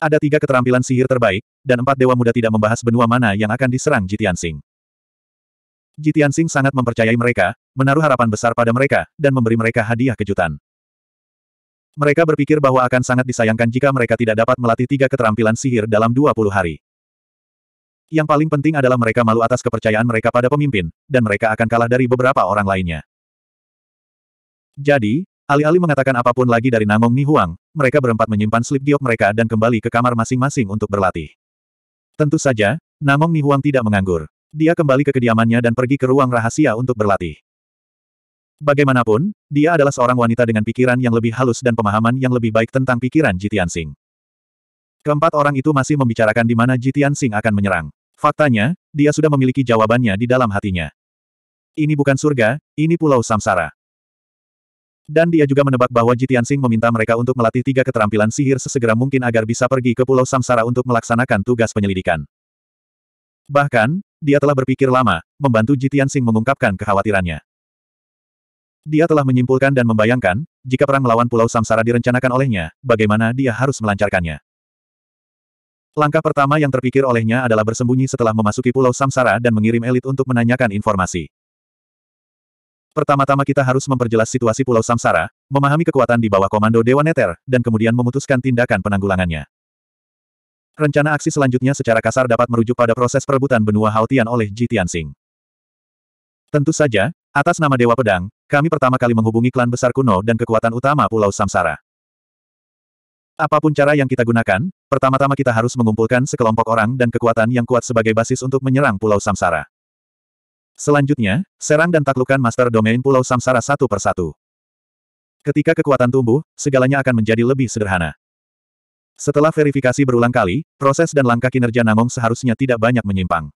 Ada tiga keterampilan sihir terbaik, dan empat dewa muda tidak membahas benua mana yang akan diserang Jitian Sing. Jitian Sing sangat mempercayai mereka, menaruh harapan besar pada mereka, dan memberi mereka hadiah kejutan. Mereka berpikir bahwa akan sangat disayangkan jika mereka tidak dapat melatih tiga keterampilan sihir dalam 20 hari. Yang paling penting adalah mereka malu atas kepercayaan mereka pada pemimpin, dan mereka akan kalah dari beberapa orang lainnya. Jadi, Alih-alih mengatakan apapun lagi dari Namong Nihuang, mereka berempat menyimpan slip giok mereka dan kembali ke kamar masing-masing untuk berlatih. Tentu saja, Namong Nihuang tidak menganggur. Dia kembali ke kediamannya dan pergi ke ruang rahasia untuk berlatih. Bagaimanapun, dia adalah seorang wanita dengan pikiran yang lebih halus dan pemahaman yang lebih baik tentang pikiran Jitian Sing. Keempat orang itu masih membicarakan di mana Jitian Sing akan menyerang. Faktanya, dia sudah memiliki jawabannya di dalam hatinya. Ini bukan surga, ini pulau samsara. Dan dia juga menebak bahwa Jitian Sing meminta mereka untuk melatih tiga keterampilan sihir sesegera mungkin agar bisa pergi ke Pulau Samsara untuk melaksanakan tugas penyelidikan. Bahkan, dia telah berpikir lama, membantu Jitian Sing mengungkapkan kekhawatirannya. Dia telah menyimpulkan dan membayangkan, jika perang melawan Pulau Samsara direncanakan olehnya, bagaimana dia harus melancarkannya. Langkah pertama yang terpikir olehnya adalah bersembunyi setelah memasuki Pulau Samsara dan mengirim elit untuk menanyakan informasi. Pertama-tama kita harus memperjelas situasi Pulau Samsara, memahami kekuatan di bawah komando Dewa Neter, dan kemudian memutuskan tindakan penanggulangannya. Rencana aksi selanjutnya secara kasar dapat merujuk pada proses perebutan benua Haotian oleh Ji Tianxing. Tentu saja, atas nama Dewa Pedang, kami pertama kali menghubungi klan besar kuno dan kekuatan utama Pulau Samsara. Apapun cara yang kita gunakan, pertama-tama kita harus mengumpulkan sekelompok orang dan kekuatan yang kuat sebagai basis untuk menyerang Pulau Samsara. Selanjutnya, serang dan taklukan master domain Pulau Samsara satu persatu. Ketika kekuatan tumbuh, segalanya akan menjadi lebih sederhana. Setelah verifikasi berulang kali, proses dan langkah kinerja Namong seharusnya tidak banyak menyimpang.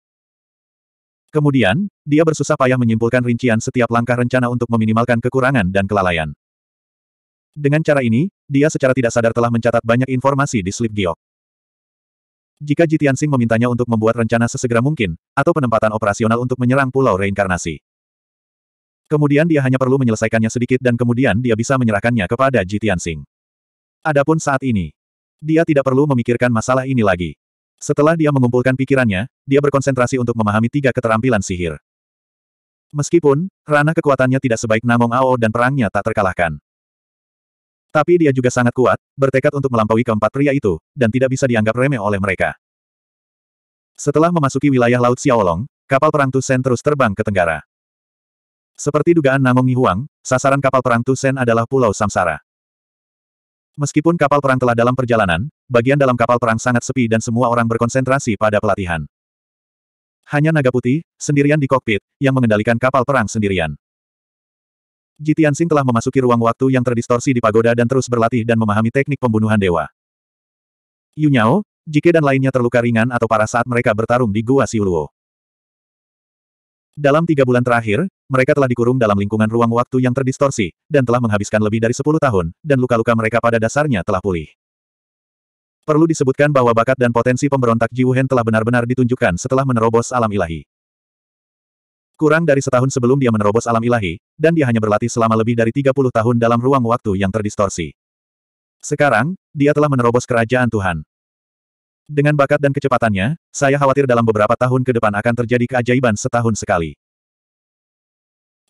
Kemudian, dia bersusah payah menyimpulkan rincian setiap langkah rencana untuk meminimalkan kekurangan dan kelalaian. Dengan cara ini, dia secara tidak sadar telah mencatat banyak informasi di slip giok. Jika Sing memintanya untuk membuat rencana sesegera mungkin, atau penempatan operasional untuk menyerang pulau reinkarnasi. Kemudian dia hanya perlu menyelesaikannya sedikit dan kemudian dia bisa menyerahkannya kepada Sing. Adapun saat ini, dia tidak perlu memikirkan masalah ini lagi. Setelah dia mengumpulkan pikirannya, dia berkonsentrasi untuk memahami tiga keterampilan sihir. Meskipun, ranah kekuatannya tidak sebaik Namong Ao dan perangnya tak terkalahkan. Tapi dia juga sangat kuat, bertekad untuk melampaui keempat pria itu, dan tidak bisa dianggap remeh oleh mereka. Setelah memasuki wilayah Laut Xiaolong, kapal perang Tusen terus terbang ke tenggara. Seperti dugaan Namong Huang, sasaran kapal perang Tusen adalah Pulau Samsara. Meskipun kapal perang telah dalam perjalanan, bagian dalam kapal perang sangat sepi dan semua orang berkonsentrasi pada pelatihan. Hanya naga putih, sendirian di kokpit, yang mengendalikan kapal perang sendirian. Jitian Sing telah memasuki ruang waktu yang terdistorsi di pagoda dan terus berlatih dan memahami teknik pembunuhan dewa. Yu Jike dan lainnya terluka ringan atau parah saat mereka bertarung di Gua Siuluo. Dalam tiga bulan terakhir, mereka telah dikurung dalam lingkungan ruang waktu yang terdistorsi, dan telah menghabiskan lebih dari sepuluh tahun, dan luka-luka mereka pada dasarnya telah pulih. Perlu disebutkan bahwa bakat dan potensi pemberontak Jiwuhen telah benar-benar ditunjukkan setelah menerobos alam ilahi. Kurang dari setahun sebelum dia menerobos alam ilahi, dan dia hanya berlatih selama lebih dari 30 tahun dalam ruang waktu yang terdistorsi. Sekarang, dia telah menerobos kerajaan Tuhan. Dengan bakat dan kecepatannya, saya khawatir dalam beberapa tahun ke depan akan terjadi keajaiban setahun sekali.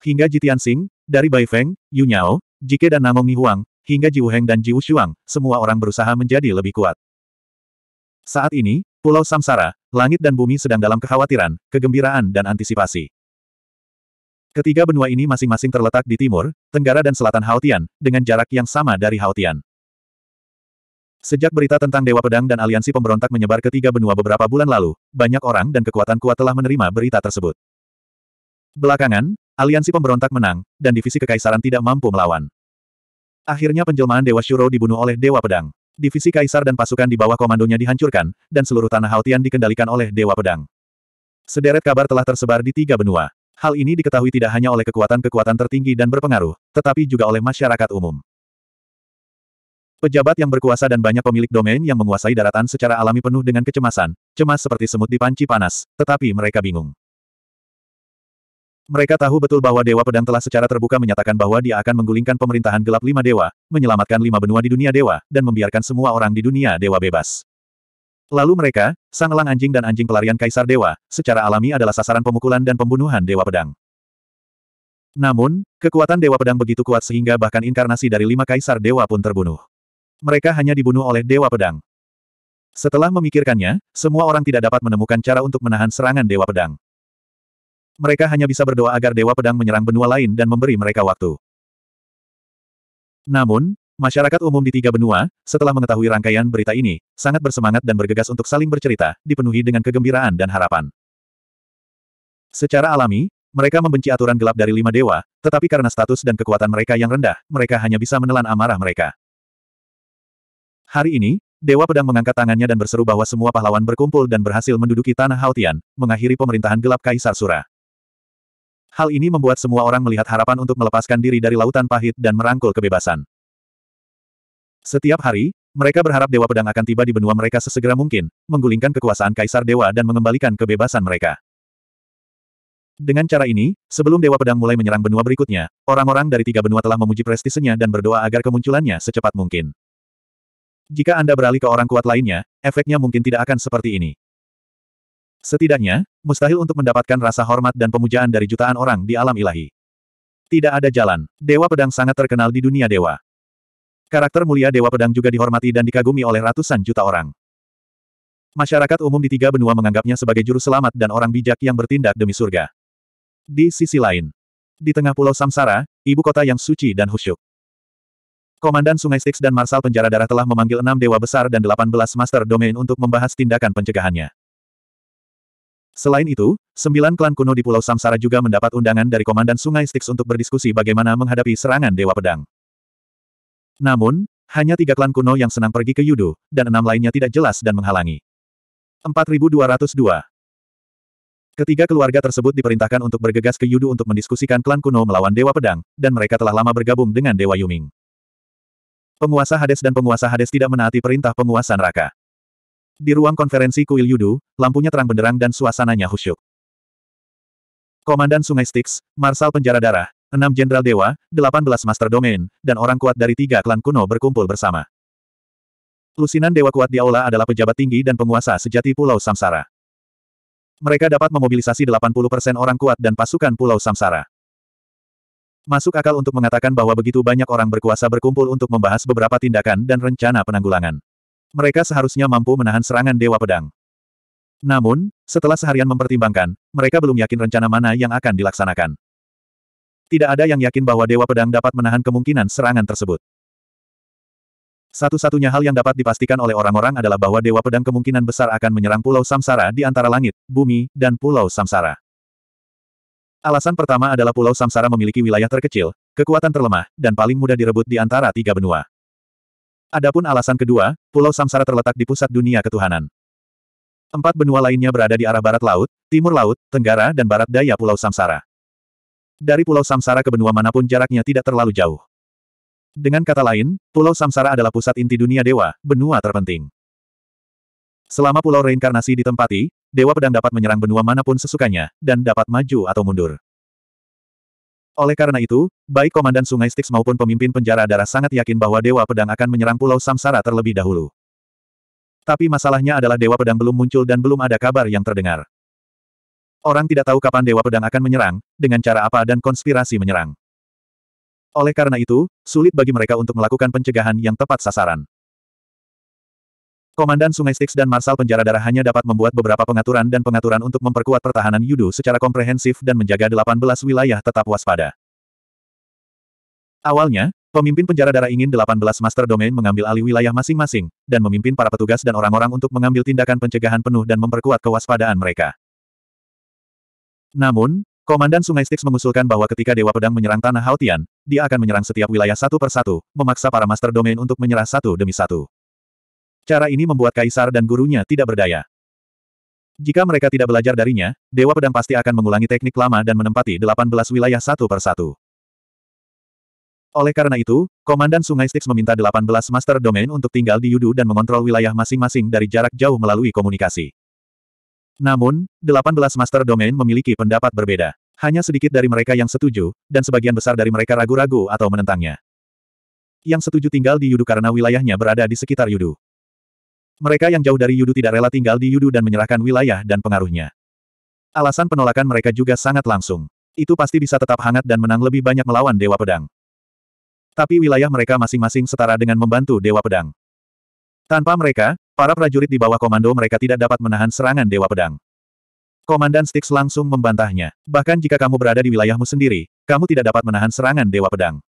Hingga Jitian Sing, dari Bai Feng, Yu Nyao, Jike dan Namong Mi Huang, hingga Ji Wuheng dan Ji Wushuang, semua orang berusaha menjadi lebih kuat. Saat ini, Pulau Samsara, langit dan bumi sedang dalam kekhawatiran, kegembiraan dan antisipasi. Ketiga benua ini masing-masing terletak di timur, tenggara dan selatan Haotian, dengan jarak yang sama dari Haotian. Sejak berita tentang Dewa Pedang dan aliansi pemberontak menyebar ke tiga benua beberapa bulan lalu, banyak orang dan kekuatan kuat telah menerima berita tersebut. Belakangan, aliansi pemberontak menang, dan divisi kekaisaran tidak mampu melawan. Akhirnya penjelmaan Dewa Shuro dibunuh oleh Dewa Pedang. Divisi kaisar dan pasukan di bawah komandonya dihancurkan, dan seluruh tanah Haotian dikendalikan oleh Dewa Pedang. Sederet kabar telah tersebar di tiga benua. Hal ini diketahui tidak hanya oleh kekuatan-kekuatan tertinggi dan berpengaruh, tetapi juga oleh masyarakat umum. Pejabat yang berkuasa dan banyak pemilik domain yang menguasai daratan secara alami penuh dengan kecemasan, cemas seperti semut di panci panas, tetapi mereka bingung. Mereka tahu betul bahwa Dewa Pedang telah secara terbuka menyatakan bahwa dia akan menggulingkan pemerintahan gelap lima dewa, menyelamatkan lima benua di dunia dewa, dan membiarkan semua orang di dunia dewa bebas. Lalu mereka, sang elang anjing dan anjing pelarian kaisar dewa, secara alami adalah sasaran pemukulan dan pembunuhan dewa pedang. Namun, kekuatan dewa pedang begitu kuat sehingga bahkan inkarnasi dari lima kaisar dewa pun terbunuh. Mereka hanya dibunuh oleh dewa pedang. Setelah memikirkannya, semua orang tidak dapat menemukan cara untuk menahan serangan Dewa Pedang. Mereka hanya bisa berdoa agar Dewa Pedang menyerang benua lain dan memberi mereka waktu. Namun, Masyarakat umum di tiga benua, setelah mengetahui rangkaian berita ini, sangat bersemangat dan bergegas untuk saling bercerita, dipenuhi dengan kegembiraan dan harapan. Secara alami, mereka membenci aturan gelap dari lima dewa, tetapi karena status dan kekuatan mereka yang rendah, mereka hanya bisa menelan amarah mereka. Hari ini, Dewa Pedang mengangkat tangannya dan berseru bahwa semua pahlawan berkumpul dan berhasil menduduki tanah Haotian, mengakhiri pemerintahan gelap Kaisar Sura. Hal ini membuat semua orang melihat harapan untuk melepaskan diri dari lautan pahit dan merangkul kebebasan. Setiap hari, mereka berharap Dewa Pedang akan tiba di benua mereka sesegera mungkin, menggulingkan kekuasaan Kaisar Dewa dan mengembalikan kebebasan mereka. Dengan cara ini, sebelum Dewa Pedang mulai menyerang benua berikutnya, orang-orang dari tiga benua telah memuji prestisenya dan berdoa agar kemunculannya secepat mungkin. Jika Anda beralih ke orang kuat lainnya, efeknya mungkin tidak akan seperti ini. Setidaknya, mustahil untuk mendapatkan rasa hormat dan pemujaan dari jutaan orang di alam ilahi. Tidak ada jalan, Dewa Pedang sangat terkenal di dunia dewa. Karakter mulia Dewa Pedang juga dihormati dan dikagumi oleh ratusan juta orang. Masyarakat umum di tiga benua menganggapnya sebagai juru selamat dan orang bijak yang bertindak demi surga. Di sisi lain, di tengah pulau Samsara, ibu kota yang suci dan khusyuk. Komandan Sungai Styx dan Marsal Penjara Darah telah memanggil enam dewa besar dan delapan belas master domain untuk membahas tindakan pencegahannya. Selain itu, sembilan klan kuno di Pulau Samsara juga mendapat undangan dari Komandan Sungai Styx untuk berdiskusi bagaimana menghadapi serangan Dewa Pedang. Namun, hanya tiga klan kuno yang senang pergi ke Yudu, dan enam lainnya tidak jelas dan menghalangi. 4202 Ketiga keluarga tersebut diperintahkan untuk bergegas ke Yudu untuk mendiskusikan klan kuno melawan Dewa Pedang, dan mereka telah lama bergabung dengan Dewa Yuming. Penguasa Hades dan penguasa Hades tidak menaati perintah penguasa neraka. Di ruang konferensi kuil Yudu, lampunya terang benderang dan suasananya khusyuk. Komandan Sungai Styx, Marsal Penjara Darah, enam jenderal dewa, delapan belas master domain, dan orang kuat dari tiga klan kuno berkumpul bersama. Lusinan dewa kuat di aula adalah pejabat tinggi dan penguasa sejati Pulau Samsara. Mereka dapat memobilisasi 80% orang kuat dan pasukan Pulau Samsara. Masuk akal untuk mengatakan bahwa begitu banyak orang berkuasa berkumpul untuk membahas beberapa tindakan dan rencana penanggulangan. Mereka seharusnya mampu menahan serangan Dewa Pedang. Namun, setelah seharian mempertimbangkan, mereka belum yakin rencana mana yang akan dilaksanakan tidak ada yang yakin bahwa Dewa Pedang dapat menahan kemungkinan serangan tersebut. Satu-satunya hal yang dapat dipastikan oleh orang-orang adalah bahwa Dewa Pedang kemungkinan besar akan menyerang Pulau Samsara di antara langit, bumi, dan Pulau Samsara. Alasan pertama adalah Pulau Samsara memiliki wilayah terkecil, kekuatan terlemah, dan paling mudah direbut di antara tiga benua. Adapun alasan kedua, Pulau Samsara terletak di pusat dunia ketuhanan. Empat benua lainnya berada di arah barat laut, timur laut, tenggara dan barat daya Pulau Samsara. Dari Pulau Samsara ke benua manapun jaraknya tidak terlalu jauh. Dengan kata lain, Pulau Samsara adalah pusat inti dunia dewa, benua terpenting. Selama Pulau Reinkarnasi ditempati, Dewa Pedang dapat menyerang benua manapun sesukanya, dan dapat maju atau mundur. Oleh karena itu, baik Komandan Sungai Styx maupun pemimpin penjara darah sangat yakin bahwa Dewa Pedang akan menyerang Pulau Samsara terlebih dahulu. Tapi masalahnya adalah Dewa Pedang belum muncul dan belum ada kabar yang terdengar. Orang tidak tahu kapan Dewa Pedang akan menyerang, dengan cara apa dan konspirasi menyerang. Oleh karena itu, sulit bagi mereka untuk melakukan pencegahan yang tepat sasaran. Komandan Sungai Styx dan Marsal Penjara Darah hanya dapat membuat beberapa pengaturan dan pengaturan untuk memperkuat pertahanan Yudu secara komprehensif dan menjaga 18 wilayah tetap waspada. Awalnya, pemimpin Penjara Darah ingin 18 Master Domain mengambil alih wilayah masing-masing, dan memimpin para petugas dan orang-orang untuk mengambil tindakan pencegahan penuh dan memperkuat kewaspadaan mereka. Namun, Komandan Sungai Styx mengusulkan bahwa ketika Dewa Pedang menyerang Tanah Hautian, dia akan menyerang setiap wilayah satu persatu, memaksa para Master Domain untuk menyerah satu demi satu. Cara ini membuat Kaisar dan gurunya tidak berdaya. Jika mereka tidak belajar darinya, Dewa Pedang pasti akan mengulangi teknik lama dan menempati 18 wilayah satu persatu. Oleh karena itu, Komandan Sungai Styx meminta 18 Master Domain untuk tinggal di Yudu dan mengontrol wilayah masing-masing dari jarak jauh melalui komunikasi. Namun, 18 master domain memiliki pendapat berbeda. Hanya sedikit dari mereka yang setuju, dan sebagian besar dari mereka ragu-ragu atau menentangnya. Yang setuju tinggal di Yudu karena wilayahnya berada di sekitar Yudu. Mereka yang jauh dari Yudu tidak rela tinggal di Yudu dan menyerahkan wilayah dan pengaruhnya. Alasan penolakan mereka juga sangat langsung. Itu pasti bisa tetap hangat dan menang lebih banyak melawan Dewa Pedang. Tapi wilayah mereka masing-masing setara dengan membantu Dewa Pedang. Tanpa mereka, Para prajurit di bawah komando mereka tidak dapat menahan serangan Dewa Pedang. Komandan Stix langsung membantahnya. Bahkan jika kamu berada di wilayahmu sendiri, kamu tidak dapat menahan serangan Dewa Pedang.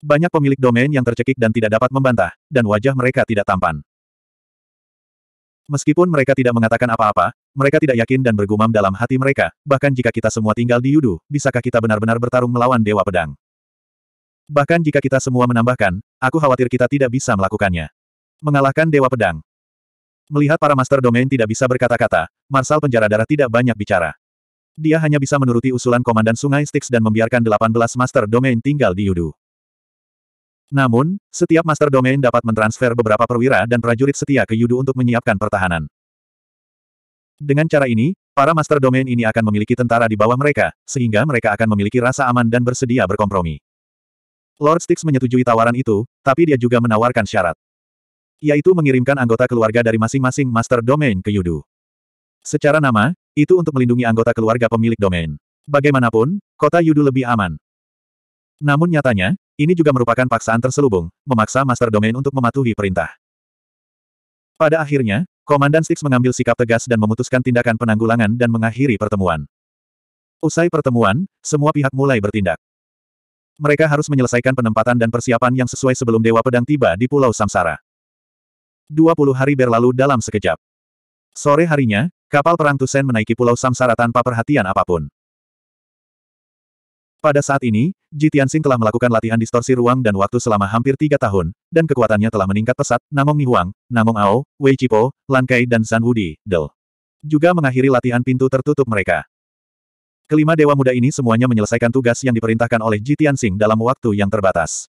Banyak pemilik domain yang tercekik dan tidak dapat membantah, dan wajah mereka tidak tampan. Meskipun mereka tidak mengatakan apa-apa, mereka tidak yakin dan bergumam dalam hati mereka, bahkan jika kita semua tinggal di Yudu, bisakah kita benar-benar bertarung melawan Dewa Pedang? Bahkan jika kita semua menambahkan, aku khawatir kita tidak bisa melakukannya. Mengalahkan Dewa Pedang. Melihat para Master Domain tidak bisa berkata-kata, Marsal Penjara Darah tidak banyak bicara. Dia hanya bisa menuruti usulan Komandan Sungai Styx dan membiarkan 18 Master Domain tinggal di Yudu. Namun, setiap Master Domain dapat mentransfer beberapa perwira dan prajurit setia ke Yudu untuk menyiapkan pertahanan. Dengan cara ini, para Master Domain ini akan memiliki tentara di bawah mereka, sehingga mereka akan memiliki rasa aman dan bersedia berkompromi. Lord Styx menyetujui tawaran itu, tapi dia juga menawarkan syarat. Yaitu mengirimkan anggota keluarga dari masing-masing master domain ke Yudu. Secara nama, itu untuk melindungi anggota keluarga pemilik domain. Bagaimanapun, kota Yudu lebih aman. Namun nyatanya, ini juga merupakan paksaan terselubung, memaksa master domain untuk mematuhi perintah. Pada akhirnya, Komandan Six mengambil sikap tegas dan memutuskan tindakan penanggulangan dan mengakhiri pertemuan. Usai pertemuan, semua pihak mulai bertindak. Mereka harus menyelesaikan penempatan dan persiapan yang sesuai sebelum Dewa Pedang tiba di Pulau Samsara. 20 hari berlalu dalam sekejap. Sore harinya, kapal perang Tusen menaiki Pulau Samsara tanpa perhatian apapun. Pada saat ini, Ji Tianxing telah melakukan latihan distorsi ruang dan waktu selama hampir tiga tahun, dan kekuatannya telah meningkat pesat, Namong Nihuang, Namong Ao, Wei Chipo, Lan Kai dan Zan Wudi, Del. Juga mengakhiri latihan pintu tertutup mereka. Kelima dewa muda ini semuanya menyelesaikan tugas yang diperintahkan oleh Ji Tianxing dalam waktu yang terbatas.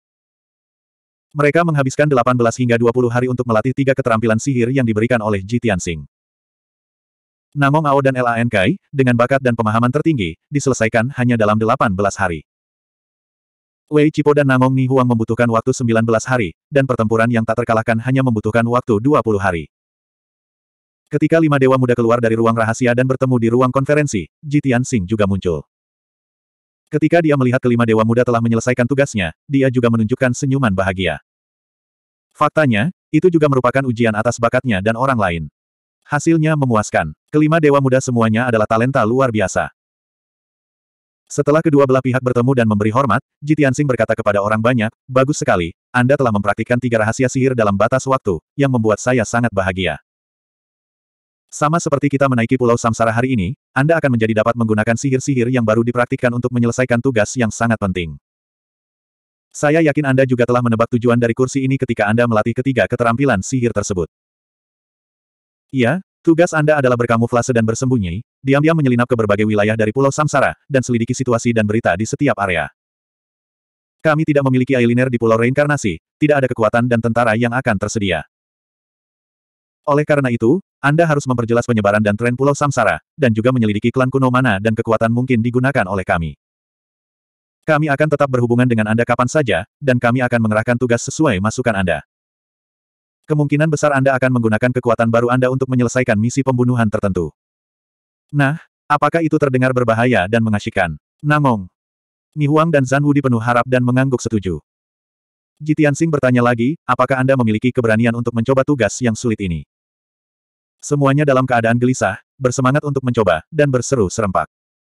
Mereka menghabiskan 18 hingga 20 hari untuk melatih tiga keterampilan sihir yang diberikan oleh Ji Tianxing. Namong Ao dan Lan Kai, dengan bakat dan pemahaman tertinggi, diselesaikan hanya dalam 18 hari. Wei Cipo dan Namong Ni Huang membutuhkan waktu 19 hari, dan pertempuran yang tak terkalahkan hanya membutuhkan waktu 20 hari. Ketika lima dewa muda keluar dari ruang rahasia dan bertemu di ruang konferensi, Ji Tianxing juga muncul. Ketika dia melihat kelima dewa muda telah menyelesaikan tugasnya, dia juga menunjukkan senyuman bahagia. Faktanya, itu juga merupakan ujian atas bakatnya dan orang lain. Hasilnya memuaskan. Kelima dewa muda semuanya adalah talenta luar biasa. Setelah kedua belah pihak bertemu dan memberi hormat, Jitiansing berkata kepada orang banyak, bagus sekali, Anda telah mempraktikkan tiga rahasia sihir dalam batas waktu, yang membuat saya sangat bahagia. Sama seperti kita menaiki Pulau Samsara hari ini, Anda akan menjadi dapat menggunakan sihir-sihir yang baru dipraktikkan untuk menyelesaikan tugas yang sangat penting. Saya yakin Anda juga telah menebak tujuan dari kursi ini ketika Anda melatih ketiga keterampilan sihir tersebut. Iya, tugas Anda adalah berkamuflase dan bersembunyi, diam-diam menyelinap ke berbagai wilayah dari Pulau Samsara, dan selidiki situasi dan berita di setiap area. Kami tidak memiliki eyeliner di Pulau Reinkarnasi, tidak ada kekuatan dan tentara yang akan tersedia. Oleh karena itu, anda harus memperjelas penyebaran dan tren Pulau Samsara, dan juga menyelidiki klan kuno mana dan kekuatan mungkin digunakan oleh kami. Kami akan tetap berhubungan dengan Anda kapan saja, dan kami akan mengerahkan tugas sesuai masukan Anda. Kemungkinan besar Anda akan menggunakan kekuatan baru Anda untuk menyelesaikan misi pembunuhan tertentu. Nah, apakah itu terdengar berbahaya dan mengasyikkan? Nangong. Huang dan Zan Wu dipenuh harap dan mengangguk setuju. Jitian Sing bertanya lagi, apakah Anda memiliki keberanian untuk mencoba tugas yang sulit ini? Semuanya dalam keadaan gelisah, bersemangat untuk mencoba, dan berseru serempak.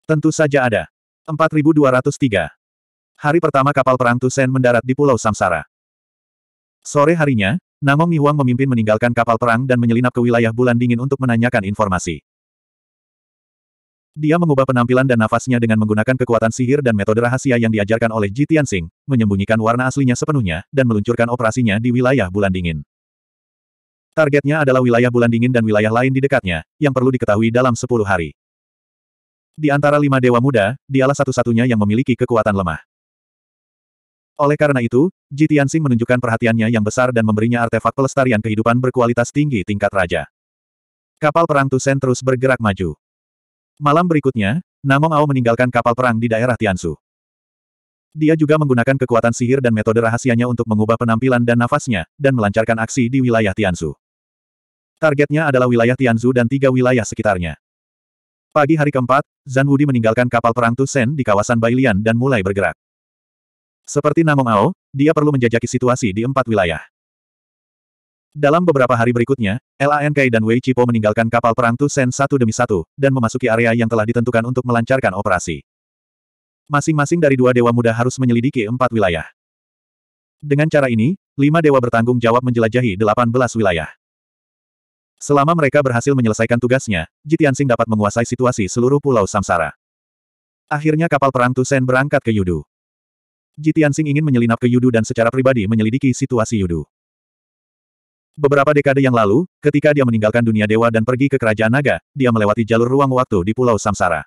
Tentu saja ada. 4203. Hari pertama kapal perang Tusen mendarat di Pulau Samsara. Sore harinya, Namong Nihuang memimpin meninggalkan kapal perang dan menyelinap ke wilayah bulan dingin untuk menanyakan informasi. Dia mengubah penampilan dan nafasnya dengan menggunakan kekuatan sihir dan metode rahasia yang diajarkan oleh Ji Tianxing, menyembunyikan warna aslinya sepenuhnya, dan meluncurkan operasinya di wilayah bulan dingin. Targetnya adalah wilayah bulan dingin dan wilayah lain di dekatnya, yang perlu diketahui dalam 10 hari. Di antara lima dewa muda, dialah satu-satunya yang memiliki kekuatan lemah. Oleh karena itu, Ji Tianxing menunjukkan perhatiannya yang besar dan memberinya artefak pelestarian kehidupan berkualitas tinggi tingkat raja. Kapal perang Tusen terus bergerak maju. Malam berikutnya, Namong Ao meninggalkan kapal perang di daerah Tiansu. Dia juga menggunakan kekuatan sihir dan metode rahasianya untuk mengubah penampilan dan nafasnya, dan melancarkan aksi di wilayah Tianzu. Targetnya adalah wilayah Tianzu dan tiga wilayah sekitarnya. Pagi hari keempat, Zan Wudi meninggalkan kapal perang Tusen di kawasan Bailian dan mulai bergerak. Seperti Namong Ao, dia perlu menjajaki situasi di empat wilayah. Dalam beberapa hari berikutnya, LANK dan Wei Chipo meninggalkan kapal perang Tusen satu demi satu, dan memasuki area yang telah ditentukan untuk melancarkan operasi. Masing-masing dari dua dewa muda harus menyelidiki empat wilayah. Dengan cara ini, lima dewa bertanggung jawab menjelajahi delapan belas wilayah. Selama mereka berhasil menyelesaikan tugasnya, Jitiansing dapat menguasai situasi seluruh pulau Samsara. Akhirnya kapal perang Tusen berangkat ke Yudu. Jitiansing ingin menyelinap ke Yudu dan secara pribadi menyelidiki situasi Yudu. Beberapa dekade yang lalu, ketika dia meninggalkan dunia dewa dan pergi ke kerajaan naga, dia melewati jalur ruang waktu di Pulau Samsara.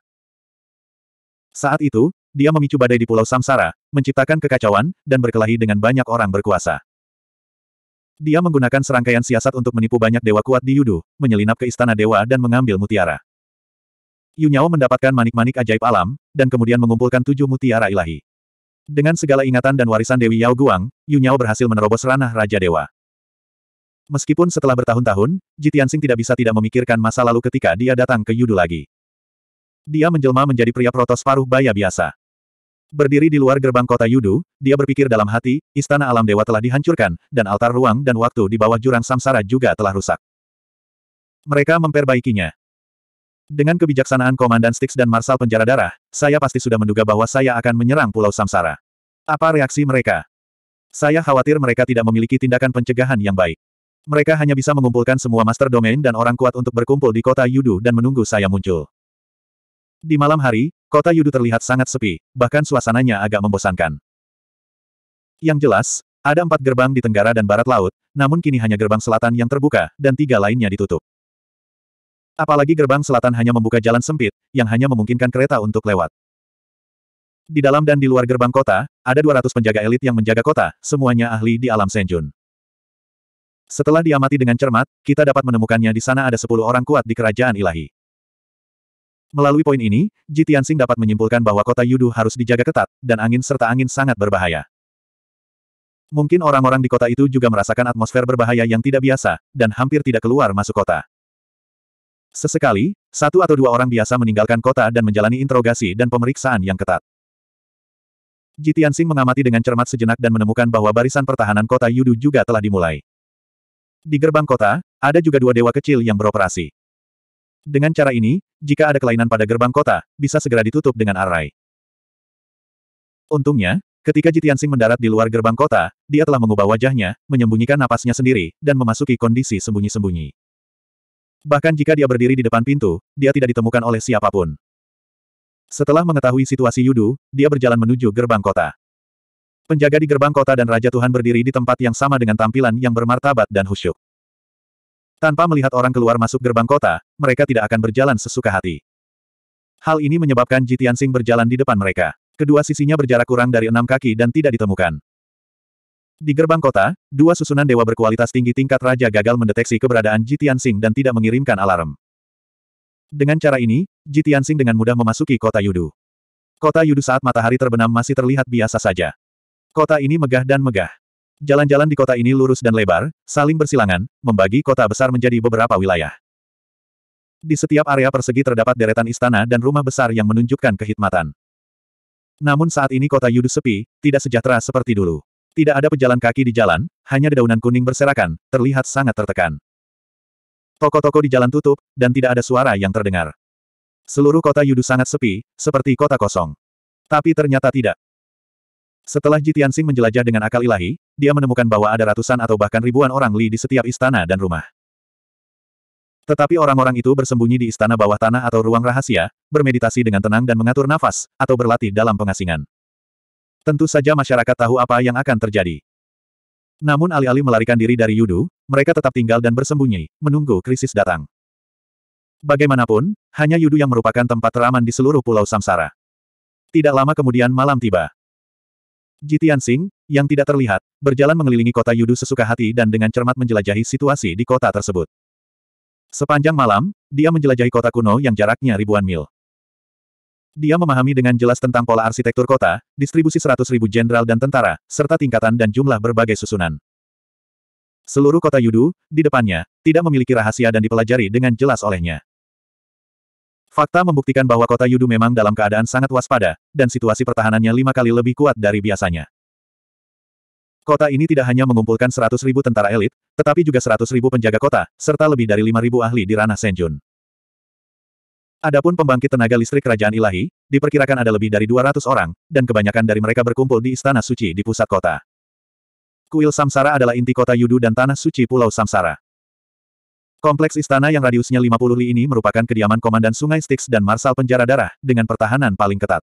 Saat itu, dia memicu badai di Pulau Samsara, menciptakan kekacauan, dan berkelahi dengan banyak orang berkuasa. Dia menggunakan serangkaian siasat untuk menipu banyak dewa kuat di Yudu, menyelinap ke istana dewa dan mengambil mutiara. Yunyao mendapatkan manik-manik ajaib alam, dan kemudian mengumpulkan tujuh mutiara ilahi. Dengan segala ingatan dan warisan Dewi Yao Guang, Yunyao berhasil menerobos ranah Raja Dewa. Meskipun setelah bertahun-tahun, Jitiansing tidak bisa tidak memikirkan masa lalu ketika dia datang ke Yudu lagi. Dia menjelma menjadi pria protos paruh baya biasa. Berdiri di luar gerbang kota Yudu, dia berpikir dalam hati, istana alam dewa telah dihancurkan, dan altar ruang dan waktu di bawah jurang samsara juga telah rusak. Mereka memperbaikinya. Dengan kebijaksanaan Komandan Styx dan Marsal Penjara Darah, saya pasti sudah menduga bahwa saya akan menyerang Pulau Samsara. Apa reaksi mereka? Saya khawatir mereka tidak memiliki tindakan pencegahan yang baik. Mereka hanya bisa mengumpulkan semua master domain dan orang kuat untuk berkumpul di kota Yudu dan menunggu saya muncul. Di malam hari, Kota Yudu terlihat sangat sepi, bahkan suasananya agak membosankan. Yang jelas, ada empat gerbang di tenggara dan barat laut, namun kini hanya gerbang selatan yang terbuka, dan tiga lainnya ditutup. Apalagi gerbang selatan hanya membuka jalan sempit, yang hanya memungkinkan kereta untuk lewat. Di dalam dan di luar gerbang kota, ada 200 penjaga elit yang menjaga kota, semuanya ahli di alam Senjun. Setelah diamati dengan cermat, kita dapat menemukannya di sana ada 10 orang kuat di kerajaan ilahi. Melalui poin ini, Ji dapat menyimpulkan bahwa kota Yudu harus dijaga ketat, dan angin serta angin sangat berbahaya. Mungkin orang-orang di kota itu juga merasakan atmosfer berbahaya yang tidak biasa, dan hampir tidak keluar masuk kota. Sesekali, satu atau dua orang biasa meninggalkan kota dan menjalani interogasi dan pemeriksaan yang ketat. Jitiansing mengamati dengan cermat sejenak dan menemukan bahwa barisan pertahanan kota Yudu juga telah dimulai. Di gerbang kota, ada juga dua dewa kecil yang beroperasi. Dengan cara ini, jika ada kelainan pada gerbang kota, bisa segera ditutup dengan arai. Untungnya, ketika Jitiansing mendarat di luar gerbang kota, dia telah mengubah wajahnya, menyembunyikan napasnya sendiri, dan memasuki kondisi sembunyi-sembunyi. Bahkan jika dia berdiri di depan pintu, dia tidak ditemukan oleh siapapun. Setelah mengetahui situasi Yudu, dia berjalan menuju gerbang kota. Penjaga di gerbang kota dan Raja Tuhan berdiri di tempat yang sama dengan tampilan yang bermartabat dan khusyuk. Tanpa melihat orang keluar masuk gerbang kota, mereka tidak akan berjalan sesuka hati. Hal ini menyebabkan Ji Tianxing berjalan di depan mereka. Kedua sisinya berjarak kurang dari enam kaki dan tidak ditemukan. Di gerbang kota, dua susunan dewa berkualitas tinggi tingkat raja gagal mendeteksi keberadaan Jitian Sing dan tidak mengirimkan alarm. Dengan cara ini, Jitian Sing dengan mudah memasuki kota Yudu. Kota Yudu saat matahari terbenam masih terlihat biasa saja. Kota ini megah dan megah. Jalan-jalan di kota ini lurus dan lebar, saling bersilangan, membagi kota besar menjadi beberapa wilayah. Di setiap area persegi terdapat deretan istana dan rumah besar yang menunjukkan kehikmatan. Namun saat ini kota Yudu sepi, tidak sejahtera seperti dulu. Tidak ada pejalan kaki di jalan, hanya dedaunan kuning berserakan, terlihat sangat tertekan. Toko-toko di jalan tutup, dan tidak ada suara yang terdengar. Seluruh kota Yudu sangat sepi, seperti kota kosong. Tapi ternyata tidak. Setelah Jitiansing menjelajah dengan akal ilahi, dia menemukan bahwa ada ratusan atau bahkan ribuan orang Li di setiap istana dan rumah. Tetapi orang-orang itu bersembunyi di istana bawah tanah atau ruang rahasia, bermeditasi dengan tenang dan mengatur nafas, atau berlatih dalam pengasingan. Tentu saja masyarakat tahu apa yang akan terjadi. Namun alih-alih melarikan diri dari Yudu, mereka tetap tinggal dan bersembunyi, menunggu krisis datang. Bagaimanapun, hanya Yudu yang merupakan tempat teraman di seluruh pulau Samsara. Tidak lama kemudian malam tiba. Jitian Singh, yang tidak terlihat, berjalan mengelilingi kota Yudu sesuka hati dan dengan cermat menjelajahi situasi di kota tersebut. Sepanjang malam, dia menjelajahi kota kuno yang jaraknya ribuan mil. Dia memahami dengan jelas tentang pola arsitektur kota, distribusi seratus ribu jenderal dan tentara, serta tingkatan dan jumlah berbagai susunan. Seluruh kota Yudu, di depannya, tidak memiliki rahasia dan dipelajari dengan jelas olehnya. Fakta membuktikan bahwa kota Yudu memang dalam keadaan sangat waspada, dan situasi pertahanannya lima kali lebih kuat dari biasanya. Kota ini tidak hanya mengumpulkan 100.000 tentara elit, tetapi juga 100.000 penjaga kota, serta lebih dari lima ribu ahli di ranah Senjun. Adapun pembangkit tenaga listrik Kerajaan Ilahi, diperkirakan ada lebih dari 200 orang, dan kebanyakan dari mereka berkumpul di Istana Suci di pusat kota. Kuil Samsara adalah inti kota Yudu dan Tanah Suci Pulau Samsara. Kompleks istana yang radiusnya 50 li ini merupakan kediaman Komandan Sungai Styx dan Marsal Penjara Darah, dengan pertahanan paling ketat.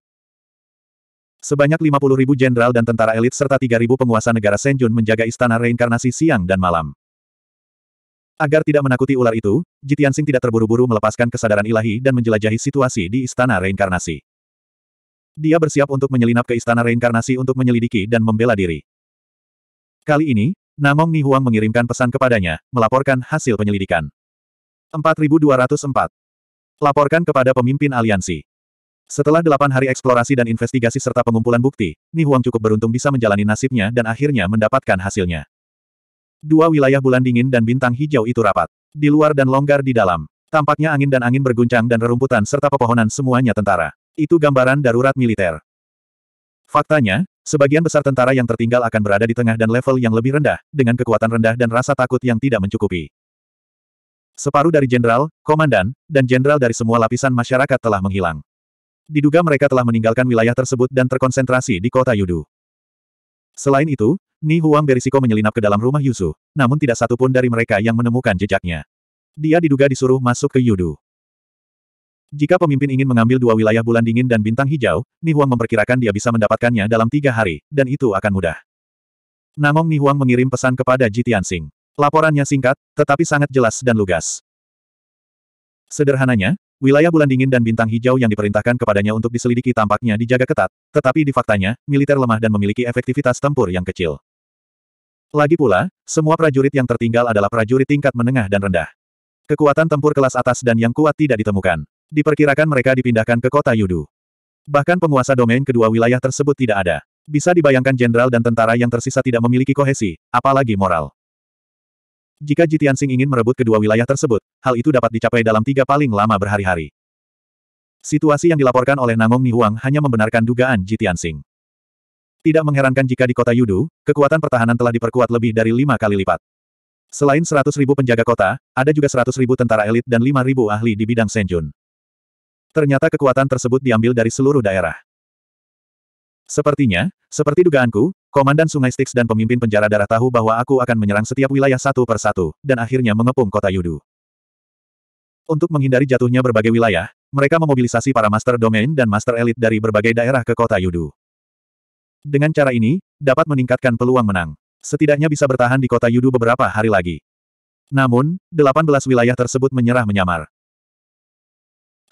Sebanyak ribu jenderal dan tentara elit serta ribu penguasa negara Senjun menjaga istana reinkarnasi siang dan malam. Agar tidak menakuti ular itu, Jitiansing tidak terburu-buru melepaskan kesadaran ilahi dan menjelajahi situasi di istana reinkarnasi. Dia bersiap untuk menyelinap ke istana reinkarnasi untuk menyelidiki dan membela diri. Kali ini, Namong Nihuang mengirimkan pesan kepadanya, melaporkan hasil penyelidikan. 4204. Laporkan kepada pemimpin aliansi. Setelah delapan hari eksplorasi dan investigasi serta pengumpulan bukti, Nihuang cukup beruntung bisa menjalani nasibnya dan akhirnya mendapatkan hasilnya. Dua wilayah bulan dingin dan bintang hijau itu rapat. Di luar dan longgar di dalam. Tampaknya angin dan angin berguncang dan rerumputan serta pepohonan semuanya tentara. Itu gambaran darurat militer. Faktanya, Sebagian besar tentara yang tertinggal akan berada di tengah dan level yang lebih rendah, dengan kekuatan rendah dan rasa takut yang tidak mencukupi. Separuh dari jenderal, komandan, dan jenderal dari semua lapisan masyarakat telah menghilang. Diduga mereka telah meninggalkan wilayah tersebut dan terkonsentrasi di kota Yudu. Selain itu, Ni Huang berisiko menyelinap ke dalam rumah Yusu, namun tidak satupun dari mereka yang menemukan jejaknya. Dia diduga disuruh masuk ke Yudu. Jika pemimpin ingin mengambil dua wilayah bulan dingin dan bintang hijau, Ni Huang memperkirakan dia bisa mendapatkannya dalam tiga hari, dan itu akan mudah. Namong Huang mengirim pesan kepada Ji Tianxing. Laporannya singkat, tetapi sangat jelas dan lugas. Sederhananya, wilayah bulan dingin dan bintang hijau yang diperintahkan kepadanya untuk diselidiki tampaknya dijaga ketat, tetapi di faktanya, militer lemah dan memiliki efektivitas tempur yang kecil. Lagi pula, semua prajurit yang tertinggal adalah prajurit tingkat menengah dan rendah. Kekuatan tempur kelas atas dan yang kuat tidak ditemukan. Diperkirakan mereka dipindahkan ke kota Yudu. Bahkan penguasa domain kedua wilayah tersebut tidak ada. Bisa dibayangkan jenderal dan tentara yang tersisa tidak memiliki kohesi, apalagi moral. Jika Jitian ingin merebut kedua wilayah tersebut, hal itu dapat dicapai dalam tiga paling lama berhari-hari. Situasi yang dilaporkan oleh Nangong Huang hanya membenarkan dugaan Jitian Tidak mengherankan jika di kota Yudu, kekuatan pertahanan telah diperkuat lebih dari lima kali lipat. Selain 100.000 penjaga kota, ada juga 100.000 tentara elit dan ribu ahli di bidang Senjun. Ternyata kekuatan tersebut diambil dari seluruh daerah. Sepertinya, seperti dugaanku, Komandan Sungai Styx dan pemimpin penjara darah tahu bahwa aku akan menyerang setiap wilayah satu per satu, dan akhirnya mengepung kota Yudu. Untuk menghindari jatuhnya berbagai wilayah, mereka memobilisasi para master domain dan master elit dari berbagai daerah ke kota Yudu. Dengan cara ini, dapat meningkatkan peluang menang. Setidaknya bisa bertahan di kota Yudu beberapa hari lagi. Namun, 18 wilayah tersebut menyerah menyamar.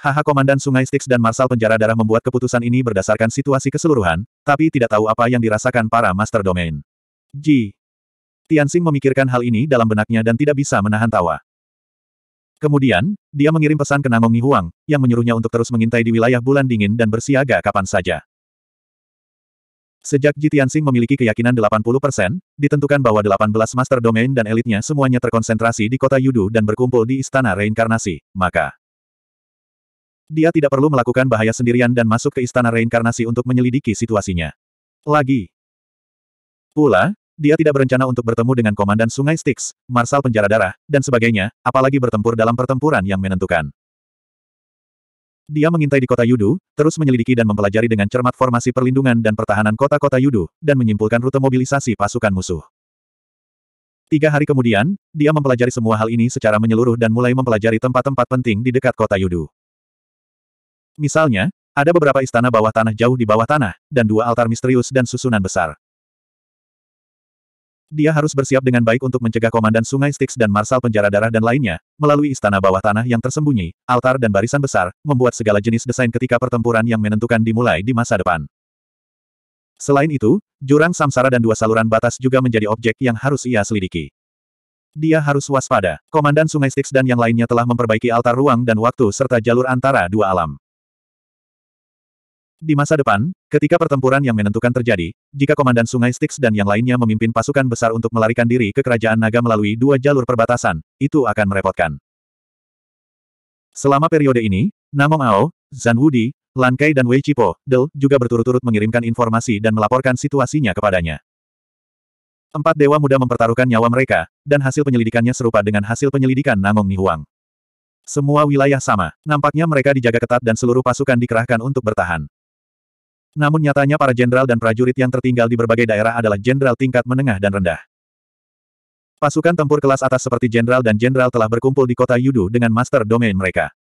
Haha Komandan Sungai Styx dan Marsal Penjara Darah membuat keputusan ini berdasarkan situasi keseluruhan, tapi tidak tahu apa yang dirasakan para Master Domain. Ji. Tianxing memikirkan hal ini dalam benaknya dan tidak bisa menahan tawa. Kemudian, dia mengirim pesan ke Nangong Huang, yang menyuruhnya untuk terus mengintai di wilayah bulan dingin dan bersiaga kapan saja. Sejak Ji Tianxing memiliki keyakinan 80%, ditentukan bahwa 18 Master Domain dan elitnya semuanya terkonsentrasi di kota Yudu dan berkumpul di Istana Reinkarnasi, maka dia tidak perlu melakukan bahaya sendirian dan masuk ke istana reinkarnasi untuk menyelidiki situasinya. Lagi. Pula, dia tidak berencana untuk bertemu dengan Komandan Sungai Styx, Marsal Penjara Darah, dan sebagainya, apalagi bertempur dalam pertempuran yang menentukan. Dia mengintai di kota Yudu, terus menyelidiki dan mempelajari dengan cermat formasi perlindungan dan pertahanan kota-kota Yudu, dan menyimpulkan rute mobilisasi pasukan musuh. Tiga hari kemudian, dia mempelajari semua hal ini secara menyeluruh dan mulai mempelajari tempat-tempat penting di dekat kota Yudu. Misalnya, ada beberapa istana bawah tanah jauh di bawah tanah, dan dua altar misterius dan susunan besar. Dia harus bersiap dengan baik untuk mencegah komandan sungai Styx dan marsal penjara darah dan lainnya, melalui istana bawah tanah yang tersembunyi, altar dan barisan besar, membuat segala jenis desain ketika pertempuran yang menentukan dimulai di masa depan. Selain itu, jurang samsara dan dua saluran batas juga menjadi objek yang harus ia selidiki. Dia harus waspada. Komandan Sungai Styx dan yang lainnya telah memperbaiki altar ruang dan waktu serta jalur antara dua alam. Di masa depan, ketika pertempuran yang menentukan terjadi, jika Komandan Sungai Styx dan yang lainnya memimpin pasukan besar untuk melarikan diri ke Kerajaan Naga melalui dua jalur perbatasan, itu akan merepotkan. Selama periode ini, Namong Ao, Zan Wudi, Lan Kai dan Wei Chipo, Del, juga berturut-turut mengirimkan informasi dan melaporkan situasinya kepadanya. Empat dewa muda mempertaruhkan nyawa mereka, dan hasil penyelidikannya serupa dengan hasil penyelidikan Namong Nihuang. Semua wilayah sama, nampaknya mereka dijaga ketat dan seluruh pasukan dikerahkan untuk bertahan. Namun nyatanya para jenderal dan prajurit yang tertinggal di berbagai daerah adalah jenderal tingkat menengah dan rendah. Pasukan tempur kelas atas seperti jenderal dan jenderal telah berkumpul di kota Yudu dengan master domain mereka.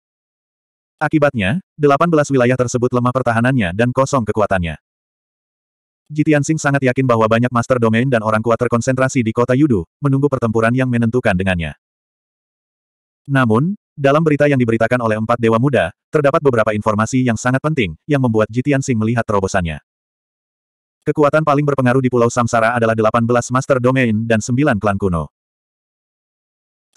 Akibatnya, 18 wilayah tersebut lemah pertahanannya dan kosong kekuatannya. Jitian Singh sangat yakin bahwa banyak master domain dan orang kuat terkonsentrasi di kota Yudu, menunggu pertempuran yang menentukan dengannya. Namun, dalam berita yang diberitakan oleh empat dewa muda, terdapat beberapa informasi yang sangat penting, yang membuat Jitian Sing melihat terobosannya. Kekuatan paling berpengaruh di Pulau Samsara adalah 18 Master Domain dan 9 klan kuno.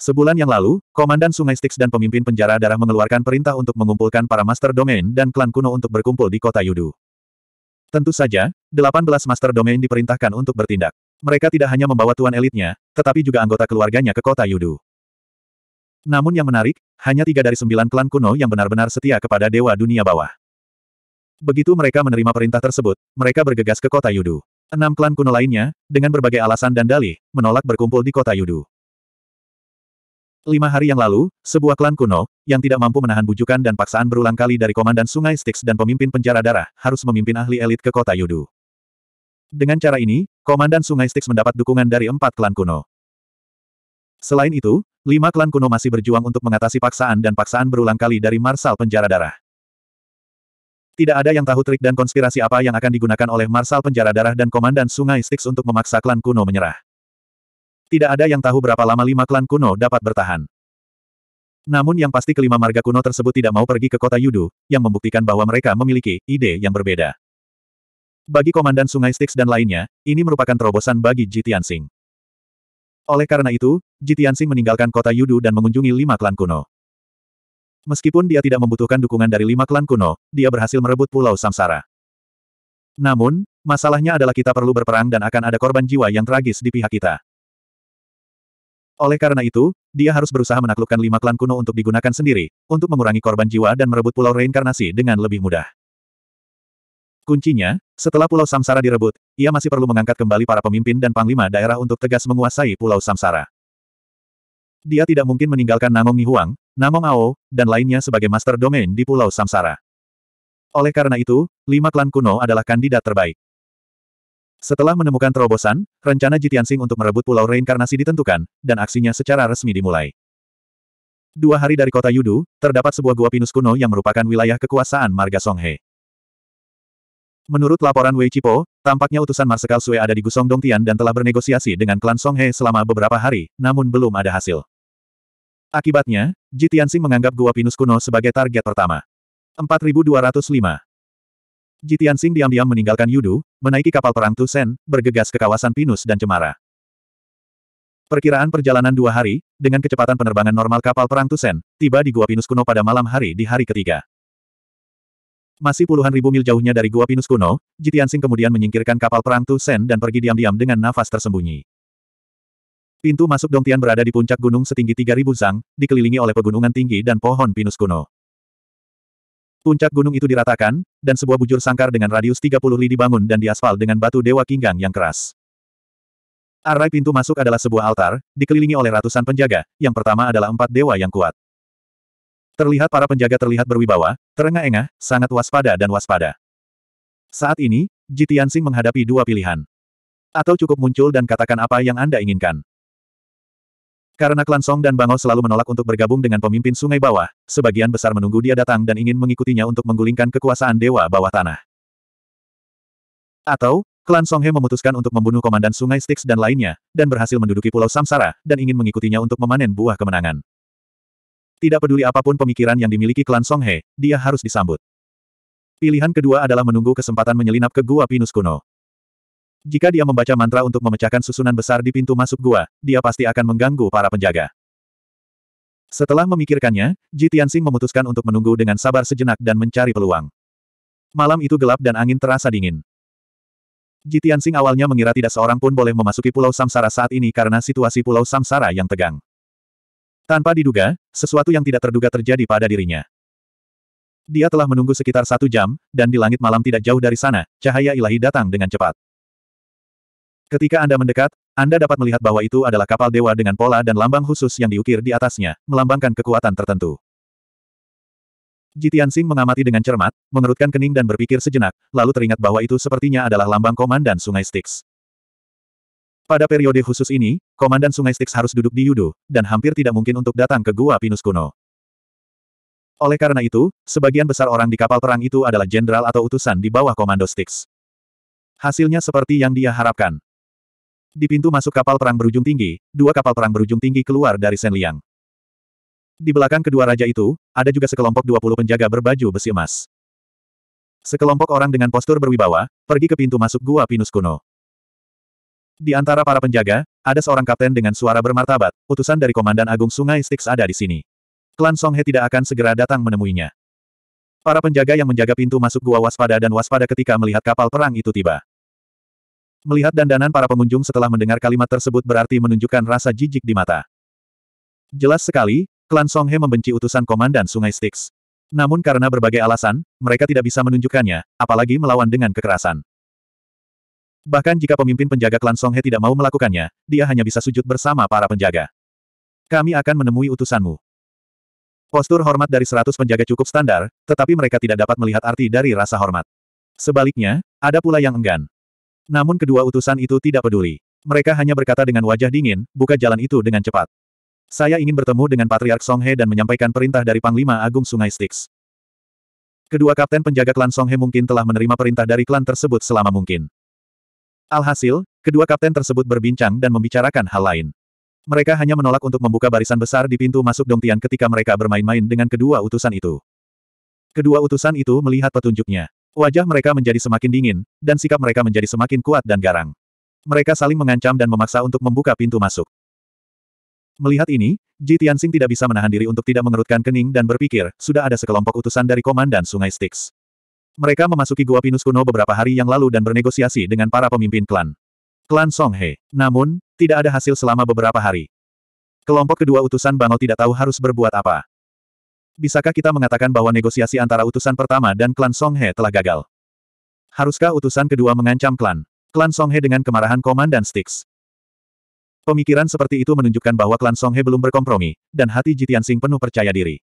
Sebulan yang lalu, Komandan Sungai Styx dan pemimpin penjara darah mengeluarkan perintah untuk mengumpulkan para Master Domain dan klan kuno untuk berkumpul di kota Yudu. Tentu saja, 18 Master Domain diperintahkan untuk bertindak. Mereka tidak hanya membawa tuan elitnya, tetapi juga anggota keluarganya ke kota Yudu. Namun yang menarik, hanya tiga dari sembilan klan kuno yang benar-benar setia kepada Dewa Dunia Bawah. Begitu mereka menerima perintah tersebut, mereka bergegas ke kota Yudu. Enam klan kuno lainnya, dengan berbagai alasan dan dalih, menolak berkumpul di kota Yudu. Lima hari yang lalu, sebuah klan kuno, yang tidak mampu menahan bujukan dan paksaan berulang kali dari komandan sungai Styx dan pemimpin penjara darah, harus memimpin ahli elit ke kota Yudu. Dengan cara ini, komandan sungai Styx mendapat dukungan dari empat klan kuno. Selain itu, lima klan kuno masih berjuang untuk mengatasi paksaan dan paksaan berulang kali dari Marsal Penjara Darah. Tidak ada yang tahu trik dan konspirasi apa yang akan digunakan oleh Marsal Penjara Darah dan Komandan Sungai Styx untuk memaksa klan kuno menyerah. Tidak ada yang tahu berapa lama lima klan kuno dapat bertahan. Namun yang pasti kelima marga kuno tersebut tidak mau pergi ke kota Yudu, yang membuktikan bahwa mereka memiliki ide yang berbeda. Bagi Komandan Sungai Styx dan lainnya, ini merupakan terobosan bagi Jitian Singh. Oleh karena itu, Jitiansing meninggalkan kota Yudu dan mengunjungi lima klan kuno. Meskipun dia tidak membutuhkan dukungan dari lima klan kuno, dia berhasil merebut Pulau Samsara. Namun, masalahnya adalah kita perlu berperang dan akan ada korban jiwa yang tragis di pihak kita. Oleh karena itu, dia harus berusaha menaklukkan lima klan kuno untuk digunakan sendiri, untuk mengurangi korban jiwa dan merebut pulau reinkarnasi dengan lebih mudah. Kuncinya, setelah Pulau Samsara direbut, ia masih perlu mengangkat kembali para pemimpin dan panglima daerah untuk tegas menguasai Pulau Samsara. Dia tidak mungkin meninggalkan Namong Nihuang, Namong Ao, dan lainnya sebagai master domain di Pulau Samsara. Oleh karena itu, lima klan kuno adalah kandidat terbaik. Setelah menemukan terobosan, rencana Jitiansing untuk merebut Pulau Reinkarnasi ditentukan, dan aksinya secara resmi dimulai. Dua hari dari kota Yudu, terdapat sebuah gua pinus kuno yang merupakan wilayah kekuasaan Marga Songhe. Menurut laporan Wei Chipo, tampaknya utusan Marsekal Sue ada di Gusong Dongtian dan telah bernegosiasi dengan klan Song He selama beberapa hari, namun belum ada hasil. Akibatnya, Ji Tianxing menganggap Gua Pinus kuno sebagai target pertama. 4205 Ji Tianxing diam-diam meninggalkan Yudu, menaiki kapal perang Tusen, bergegas ke kawasan Pinus dan Cemara. Perkiraan perjalanan dua hari, dengan kecepatan penerbangan normal kapal perang Tusen, tiba di Gua Pinus kuno pada malam hari di hari ketiga. Masih puluhan ribu mil jauhnya dari Gua Pinus kuno, Jitian Sing kemudian menyingkirkan kapal perang tu Sen dan pergi diam-diam dengan nafas tersembunyi. Pintu masuk Dongtian berada di puncak gunung setinggi 3000 zang, dikelilingi oleh pegunungan tinggi dan pohon pinus kuno. Puncak gunung itu diratakan, dan sebuah bujur sangkar dengan radius 30 li dibangun dan diaspal dengan batu dewa kinggang yang keras. Arai pintu masuk adalah sebuah altar, dikelilingi oleh ratusan penjaga, yang pertama adalah empat dewa yang kuat. Terlihat para penjaga terlihat berwibawa, terengah-engah, sangat waspada dan waspada. Saat ini, Jitiansing menghadapi dua pilihan. Atau cukup muncul dan katakan apa yang Anda inginkan. Karena klan Song dan Bangau selalu menolak untuk bergabung dengan pemimpin sungai bawah, sebagian besar menunggu dia datang dan ingin mengikutinya untuk menggulingkan kekuasaan dewa bawah tanah. Atau, klan Songhe memutuskan untuk membunuh komandan sungai Styx dan lainnya, dan berhasil menduduki pulau Samsara, dan ingin mengikutinya untuk memanen buah kemenangan. Tidak peduli apapun pemikiran yang dimiliki klan Song He, dia harus disambut. Pilihan kedua adalah menunggu kesempatan menyelinap ke gua pinus kuno. Jika dia membaca mantra untuk memecahkan susunan besar di pintu masuk gua, dia pasti akan mengganggu para penjaga. Setelah memikirkannya, Ji Tianxing memutuskan untuk menunggu dengan sabar sejenak dan mencari peluang. Malam itu gelap dan angin terasa dingin. Ji Tianxing awalnya mengira tidak seorang pun boleh memasuki Pulau Samsara saat ini karena situasi Pulau Samsara yang tegang. Tanpa diduga, sesuatu yang tidak terduga terjadi pada dirinya. Dia telah menunggu sekitar satu jam, dan di langit malam tidak jauh dari sana, cahaya ilahi datang dengan cepat. Ketika Anda mendekat, Anda dapat melihat bahwa itu adalah kapal dewa dengan pola dan lambang khusus yang diukir di atasnya, melambangkan kekuatan tertentu. Jitian Sing mengamati dengan cermat, mengerutkan kening dan berpikir sejenak, lalu teringat bahwa itu sepertinya adalah lambang komandan Sungai Styx. Pada periode khusus ini, komandan Sungai Styx harus duduk di Yudu, dan hampir tidak mungkin untuk datang ke Gua Pinus kuno. Oleh karena itu, sebagian besar orang di kapal perang itu adalah jenderal atau utusan di bawah komando Styx. Hasilnya seperti yang dia harapkan. Di pintu masuk kapal perang berujung tinggi, dua kapal perang berujung tinggi keluar dari Sen Liang. Di belakang kedua raja itu, ada juga sekelompok 20 penjaga berbaju besi emas. Sekelompok orang dengan postur berwibawa, pergi ke pintu masuk gua Pinus kuno. Di antara para penjaga, ada seorang kapten dengan suara bermartabat, utusan dari Komandan Agung Sungai Styx ada di sini. Klan Songhe tidak akan segera datang menemuinya. Para penjaga yang menjaga pintu masuk gua waspada dan waspada ketika melihat kapal perang itu tiba. Melihat dandanan para pengunjung setelah mendengar kalimat tersebut berarti menunjukkan rasa jijik di mata. Jelas sekali, klan Songhe membenci utusan Komandan Sungai Styx. Namun karena berbagai alasan, mereka tidak bisa menunjukkannya, apalagi melawan dengan kekerasan. Bahkan jika pemimpin penjaga klan Songhe tidak mau melakukannya, dia hanya bisa sujud bersama para penjaga. Kami akan menemui utusanmu. Postur hormat dari seratus penjaga cukup standar, tetapi mereka tidak dapat melihat arti dari rasa hormat. Sebaliknya, ada pula yang enggan. Namun kedua utusan itu tidak peduli. Mereka hanya berkata dengan wajah dingin, buka jalan itu dengan cepat. Saya ingin bertemu dengan Patriark Songhe dan menyampaikan perintah dari Panglima Agung Sungai Styx. Kedua kapten penjaga klan Songhe mungkin telah menerima perintah dari klan tersebut selama mungkin. Alhasil, kedua kapten tersebut berbincang dan membicarakan hal lain. Mereka hanya menolak untuk membuka barisan besar di pintu masuk Dongtian ketika mereka bermain-main dengan kedua utusan itu. Kedua utusan itu melihat petunjuknya. Wajah mereka menjadi semakin dingin, dan sikap mereka menjadi semakin kuat dan garang. Mereka saling mengancam dan memaksa untuk membuka pintu masuk. Melihat ini, Ji Tianxing tidak bisa menahan diri untuk tidak mengerutkan kening dan berpikir, sudah ada sekelompok utusan dari Komandan Sungai Styx. Mereka memasuki Gua Pinus kuno beberapa hari yang lalu dan bernegosiasi dengan para pemimpin klan. Klan Song He. Namun, tidak ada hasil selama beberapa hari. Kelompok kedua utusan Bangau tidak tahu harus berbuat apa. Bisakah kita mengatakan bahwa negosiasi antara utusan pertama dan klan Song He telah gagal? Haruskah utusan kedua mengancam klan? Klan Song He dengan kemarahan Komandan Styx. Pemikiran seperti itu menunjukkan bahwa klan Song He belum berkompromi, dan hati Jitian Sing penuh percaya diri.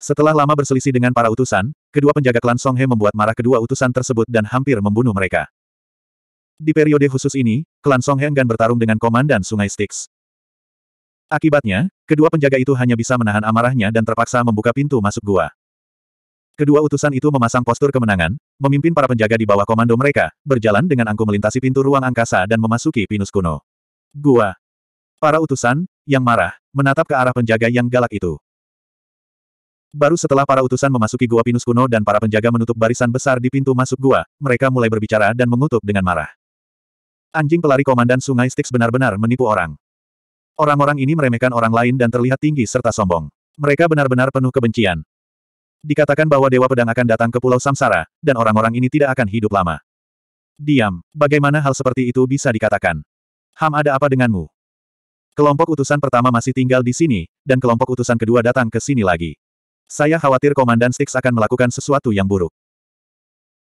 Setelah lama berselisih dengan para utusan, kedua penjaga klan Songhe membuat marah kedua utusan tersebut dan hampir membunuh mereka. Di periode khusus ini, klan Songhe enggan bertarung dengan komandan Sungai Styx. Akibatnya, kedua penjaga itu hanya bisa menahan amarahnya dan terpaksa membuka pintu masuk gua. Kedua utusan itu memasang postur kemenangan, memimpin para penjaga di bawah komando mereka, berjalan dengan angku melintasi pintu ruang angkasa dan memasuki pinus kuno. Gua. Para utusan, yang marah, menatap ke arah penjaga yang galak itu. Baru setelah para utusan memasuki gua pinus kuno dan para penjaga menutup barisan besar di pintu masuk gua, mereka mulai berbicara dan mengutuk dengan marah. Anjing pelari komandan sungai Styx benar-benar menipu orang. Orang-orang ini meremehkan orang lain dan terlihat tinggi serta sombong. Mereka benar-benar penuh kebencian. Dikatakan bahwa Dewa Pedang akan datang ke Pulau Samsara, dan orang-orang ini tidak akan hidup lama. Diam, bagaimana hal seperti itu bisa dikatakan? Ham ada apa denganmu? Kelompok utusan pertama masih tinggal di sini, dan kelompok utusan kedua datang ke sini lagi. Saya khawatir Komandan Stix akan melakukan sesuatu yang buruk.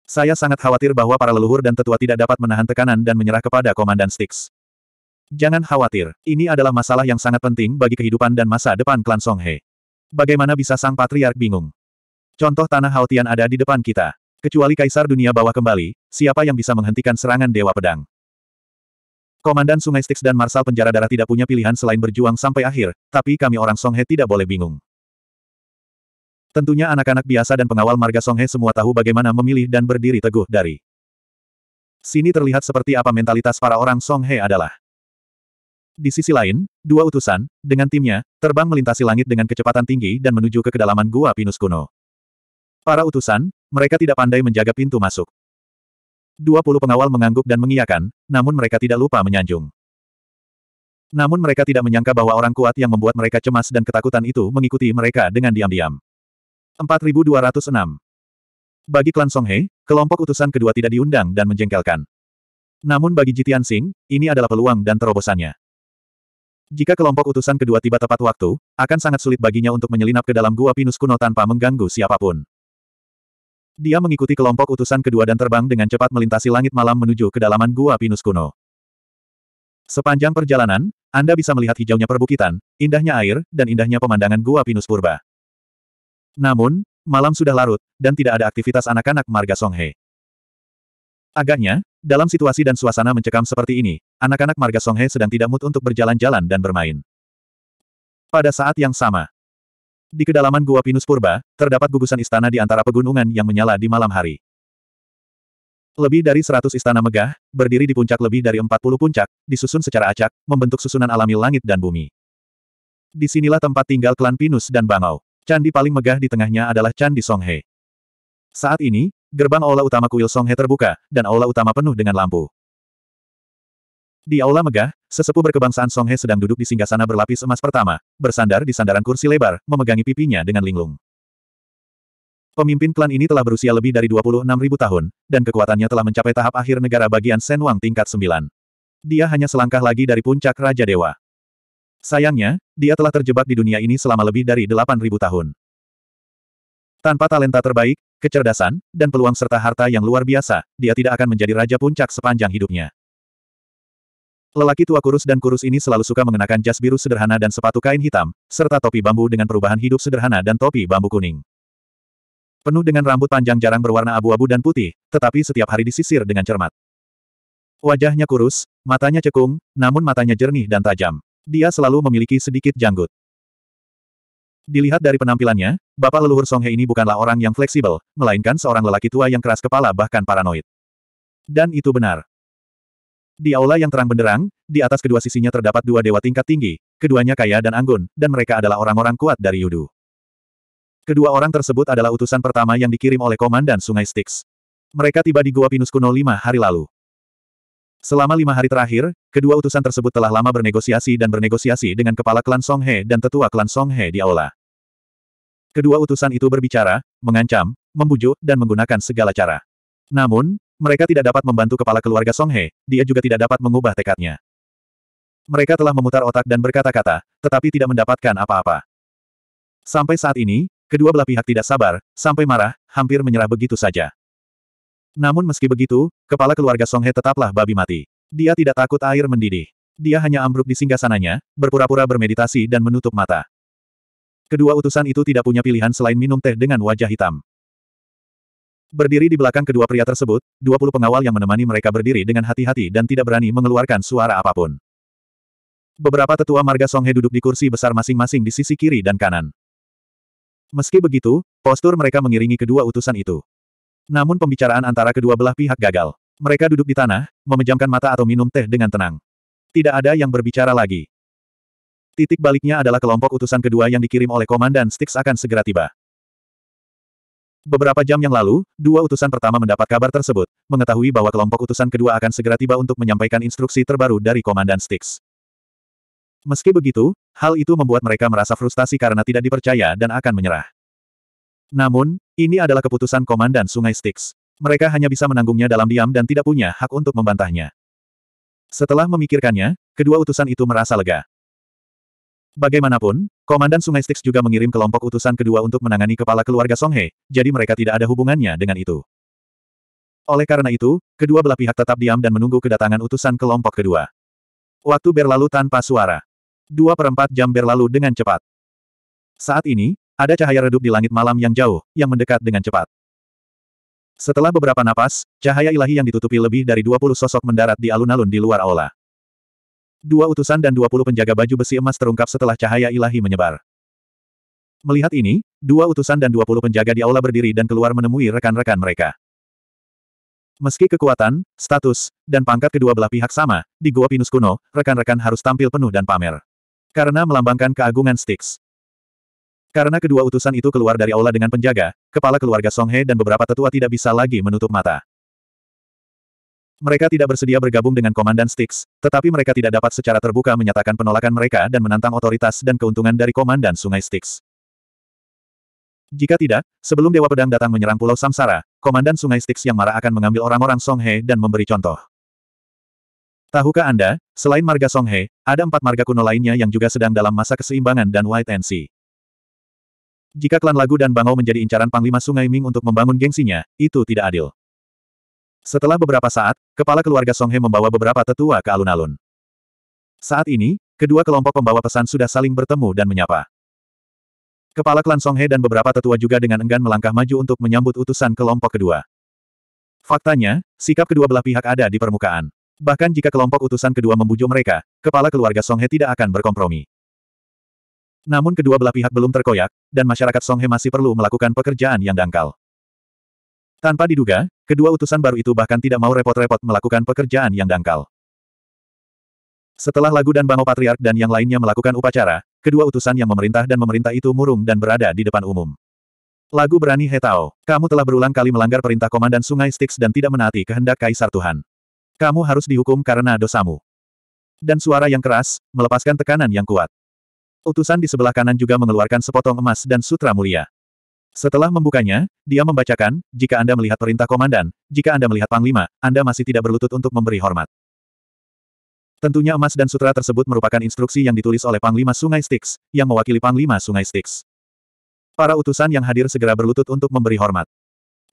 Saya sangat khawatir bahwa para leluhur dan tetua tidak dapat menahan tekanan dan menyerah kepada Komandan Stix. Jangan khawatir, ini adalah masalah yang sangat penting bagi kehidupan dan masa depan klan Songhe. Bagaimana bisa sang patriark bingung? Contoh tanah Haotian ada di depan kita. Kecuali kaisar dunia bawah kembali, siapa yang bisa menghentikan serangan Dewa Pedang? Komandan Sungai Styx dan Marsal Penjara Darah tidak punya pilihan selain berjuang sampai akhir, tapi kami orang Songhe tidak boleh bingung. Tentunya anak-anak biasa dan pengawal marga Songhe semua tahu bagaimana memilih dan berdiri teguh dari. Sini terlihat seperti apa mentalitas para orang Songhe adalah. Di sisi lain, dua utusan, dengan timnya, terbang melintasi langit dengan kecepatan tinggi dan menuju ke kedalaman gua pinus kuno. Para utusan, mereka tidak pandai menjaga pintu masuk. Dua puluh pengawal mengangguk dan mengiyakan, namun mereka tidak lupa menyanjung. Namun mereka tidak menyangka bahwa orang kuat yang membuat mereka cemas dan ketakutan itu mengikuti mereka dengan diam-diam. 4206. Bagi klan Songhe, kelompok utusan kedua tidak diundang dan menjengkelkan. Namun bagi Jitian Sing, ini adalah peluang dan terobosannya. Jika kelompok utusan kedua tiba tepat waktu, akan sangat sulit baginya untuk menyelinap ke dalam gua pinus kuno tanpa mengganggu siapapun. Dia mengikuti kelompok utusan kedua dan terbang dengan cepat melintasi langit malam menuju kedalaman gua pinus kuno. Sepanjang perjalanan, Anda bisa melihat hijaunya perbukitan, indahnya air, dan indahnya pemandangan gua pinus purba. Namun, malam sudah larut, dan tidak ada aktivitas anak-anak marga Songhe. Agaknya, dalam situasi dan suasana mencekam seperti ini, anak-anak marga Songhe sedang tidak mood untuk berjalan-jalan dan bermain. Pada saat yang sama, di kedalaman Gua Pinus Purba, terdapat gugusan istana di antara pegunungan yang menyala di malam hari. Lebih dari 100 istana megah, berdiri di puncak lebih dari 40 puncak, disusun secara acak, membentuk susunan alami langit dan bumi. Disinilah tempat tinggal klan Pinus dan Bangau. Candi paling megah di tengahnya adalah Candi Songhe. Saat ini, gerbang aula utama kuil Songhe terbuka, dan aula utama penuh dengan lampu. Di aula megah, sesepuh berkebangsaan Songhe sedang duduk di singgasana berlapis emas pertama, bersandar di sandaran kursi lebar, memegangi pipinya dengan linglung. Pemimpin klan ini telah berusia lebih dari 26.000 tahun, dan kekuatannya telah mencapai tahap akhir negara bagian Senwang tingkat 9. Dia hanya selangkah lagi dari puncak Raja Dewa. Sayangnya, dia telah terjebak di dunia ini selama lebih dari 8.000 tahun. Tanpa talenta terbaik, kecerdasan, dan peluang serta harta yang luar biasa, dia tidak akan menjadi raja puncak sepanjang hidupnya. Lelaki tua kurus dan kurus ini selalu suka mengenakan jas biru sederhana dan sepatu kain hitam, serta topi bambu dengan perubahan hidup sederhana dan topi bambu kuning. Penuh dengan rambut panjang jarang berwarna abu-abu dan putih, tetapi setiap hari disisir dengan cermat. Wajahnya kurus, matanya cekung, namun matanya jernih dan tajam. Dia selalu memiliki sedikit janggut. Dilihat dari penampilannya, Bapak leluhur Songhe ini bukanlah orang yang fleksibel, melainkan seorang lelaki tua yang keras kepala bahkan paranoid. Dan itu benar. Di aula yang terang benderang, di atas kedua sisinya terdapat dua dewa tingkat tinggi, keduanya kaya dan anggun, dan mereka adalah orang-orang kuat dari Yudu. Kedua orang tersebut adalah utusan pertama yang dikirim oleh Komandan Sungai Styx. Mereka tiba di Gua Pinus Kuno lima hari lalu. Selama lima hari terakhir, kedua utusan tersebut telah lama bernegosiasi dan bernegosiasi dengan kepala klan He dan tetua klan He di aula. Kedua utusan itu berbicara, mengancam, membujuk, dan menggunakan segala cara. Namun, mereka tidak dapat membantu kepala keluarga Song He. dia juga tidak dapat mengubah tekadnya. Mereka telah memutar otak dan berkata-kata, tetapi tidak mendapatkan apa-apa. Sampai saat ini, kedua belah pihak tidak sabar, sampai marah, hampir menyerah begitu saja. Namun meski begitu, kepala keluarga Songhe tetaplah babi mati. Dia tidak takut air mendidih. Dia hanya ambruk di singgasananya, berpura-pura bermeditasi dan menutup mata. Kedua utusan itu tidak punya pilihan selain minum teh dengan wajah hitam. Berdiri di belakang kedua pria tersebut, 20 pengawal yang menemani mereka berdiri dengan hati-hati dan tidak berani mengeluarkan suara apapun. Beberapa tetua marga Songhe duduk di kursi besar masing-masing di sisi kiri dan kanan. Meski begitu, postur mereka mengiringi kedua utusan itu. Namun pembicaraan antara kedua belah pihak gagal. Mereka duduk di tanah, memejamkan mata atau minum teh dengan tenang. Tidak ada yang berbicara lagi. Titik baliknya adalah kelompok utusan kedua yang dikirim oleh Komandan Styx akan segera tiba. Beberapa jam yang lalu, dua utusan pertama mendapat kabar tersebut, mengetahui bahwa kelompok utusan kedua akan segera tiba untuk menyampaikan instruksi terbaru dari Komandan Styx. Meski begitu, hal itu membuat mereka merasa frustasi karena tidak dipercaya dan akan menyerah. Namun, ini adalah keputusan komandan Sungai Styx. Mereka hanya bisa menanggungnya dalam diam dan tidak punya hak untuk membantahnya. Setelah memikirkannya, kedua utusan itu merasa lega. Bagaimanapun, Komandan Sungai Styx juga mengirim kelompok utusan kedua untuk menangani kepala keluarga Songhe, jadi mereka tidak ada hubungannya dengan itu. Oleh karena itu, kedua belah pihak tetap diam dan menunggu kedatangan utusan kelompok kedua. Waktu berlalu tanpa suara. Dua perempat jam berlalu dengan cepat. Saat ini, ada cahaya redup di langit malam yang jauh, yang mendekat dengan cepat. Setelah beberapa napas, cahaya ilahi yang ditutupi lebih dari 20 sosok mendarat di alun-alun di luar aula. Dua utusan dan 20 penjaga baju besi emas terungkap setelah cahaya ilahi menyebar. Melihat ini, dua utusan dan 20 penjaga di aula berdiri dan keluar menemui rekan-rekan mereka. Meski kekuatan, status, dan pangkat kedua belah pihak sama, di Goa Pinus kuno, rekan-rekan harus tampil penuh dan pamer. Karena melambangkan keagungan Styx. Karena kedua utusan itu keluar dari aula dengan penjaga, kepala keluarga Song He dan beberapa tetua tidak bisa lagi menutup mata. Mereka tidak bersedia bergabung dengan Komandan Styx, tetapi mereka tidak dapat secara terbuka menyatakan penolakan mereka dan menantang otoritas dan keuntungan dari Komandan Sungai Styx. Jika tidak, sebelum Dewa Pedang datang menyerang Pulau Samsara, Komandan Sungai Styx yang marah akan mengambil orang-orang Songhe dan memberi contoh. Tahukah Anda, selain marga Songhe, ada empat marga kuno lainnya yang juga sedang dalam masa keseimbangan dan White and Sea. Jika klan Lagu dan Bangau menjadi incaran Panglima Sungai Ming untuk membangun gengsinya, itu tidak adil. Setelah beberapa saat, kepala keluarga Song He membawa beberapa tetua ke alun-alun. Saat ini, kedua kelompok pembawa pesan sudah saling bertemu dan menyapa. Kepala klan He dan beberapa tetua juga dengan enggan melangkah maju untuk menyambut utusan kelompok kedua. Faktanya, sikap kedua belah pihak ada di permukaan. Bahkan jika kelompok utusan kedua membujuk mereka, kepala keluarga Song He tidak akan berkompromi. Namun kedua belah pihak belum terkoyak, dan masyarakat Songhe masih perlu melakukan pekerjaan yang dangkal. Tanpa diduga, kedua utusan baru itu bahkan tidak mau repot-repot melakukan pekerjaan yang dangkal. Setelah Lagu dan Bangau Patriark dan yang lainnya melakukan upacara, kedua utusan yang memerintah dan memerintah itu murung dan berada di depan umum. Lagu berani Hetao, kamu telah berulang kali melanggar perintah Komandan Sungai Styx dan tidak menaati kehendak Kaisar Tuhan. Kamu harus dihukum karena dosamu. Dan suara yang keras, melepaskan tekanan yang kuat. Utusan di sebelah kanan juga mengeluarkan sepotong emas dan sutra mulia. Setelah membukanya, dia membacakan, jika Anda melihat perintah komandan, jika Anda melihat Panglima, Anda masih tidak berlutut untuk memberi hormat. Tentunya emas dan sutra tersebut merupakan instruksi yang ditulis oleh Panglima Sungai Styx, yang mewakili Panglima Sungai Styx. Para utusan yang hadir segera berlutut untuk memberi hormat.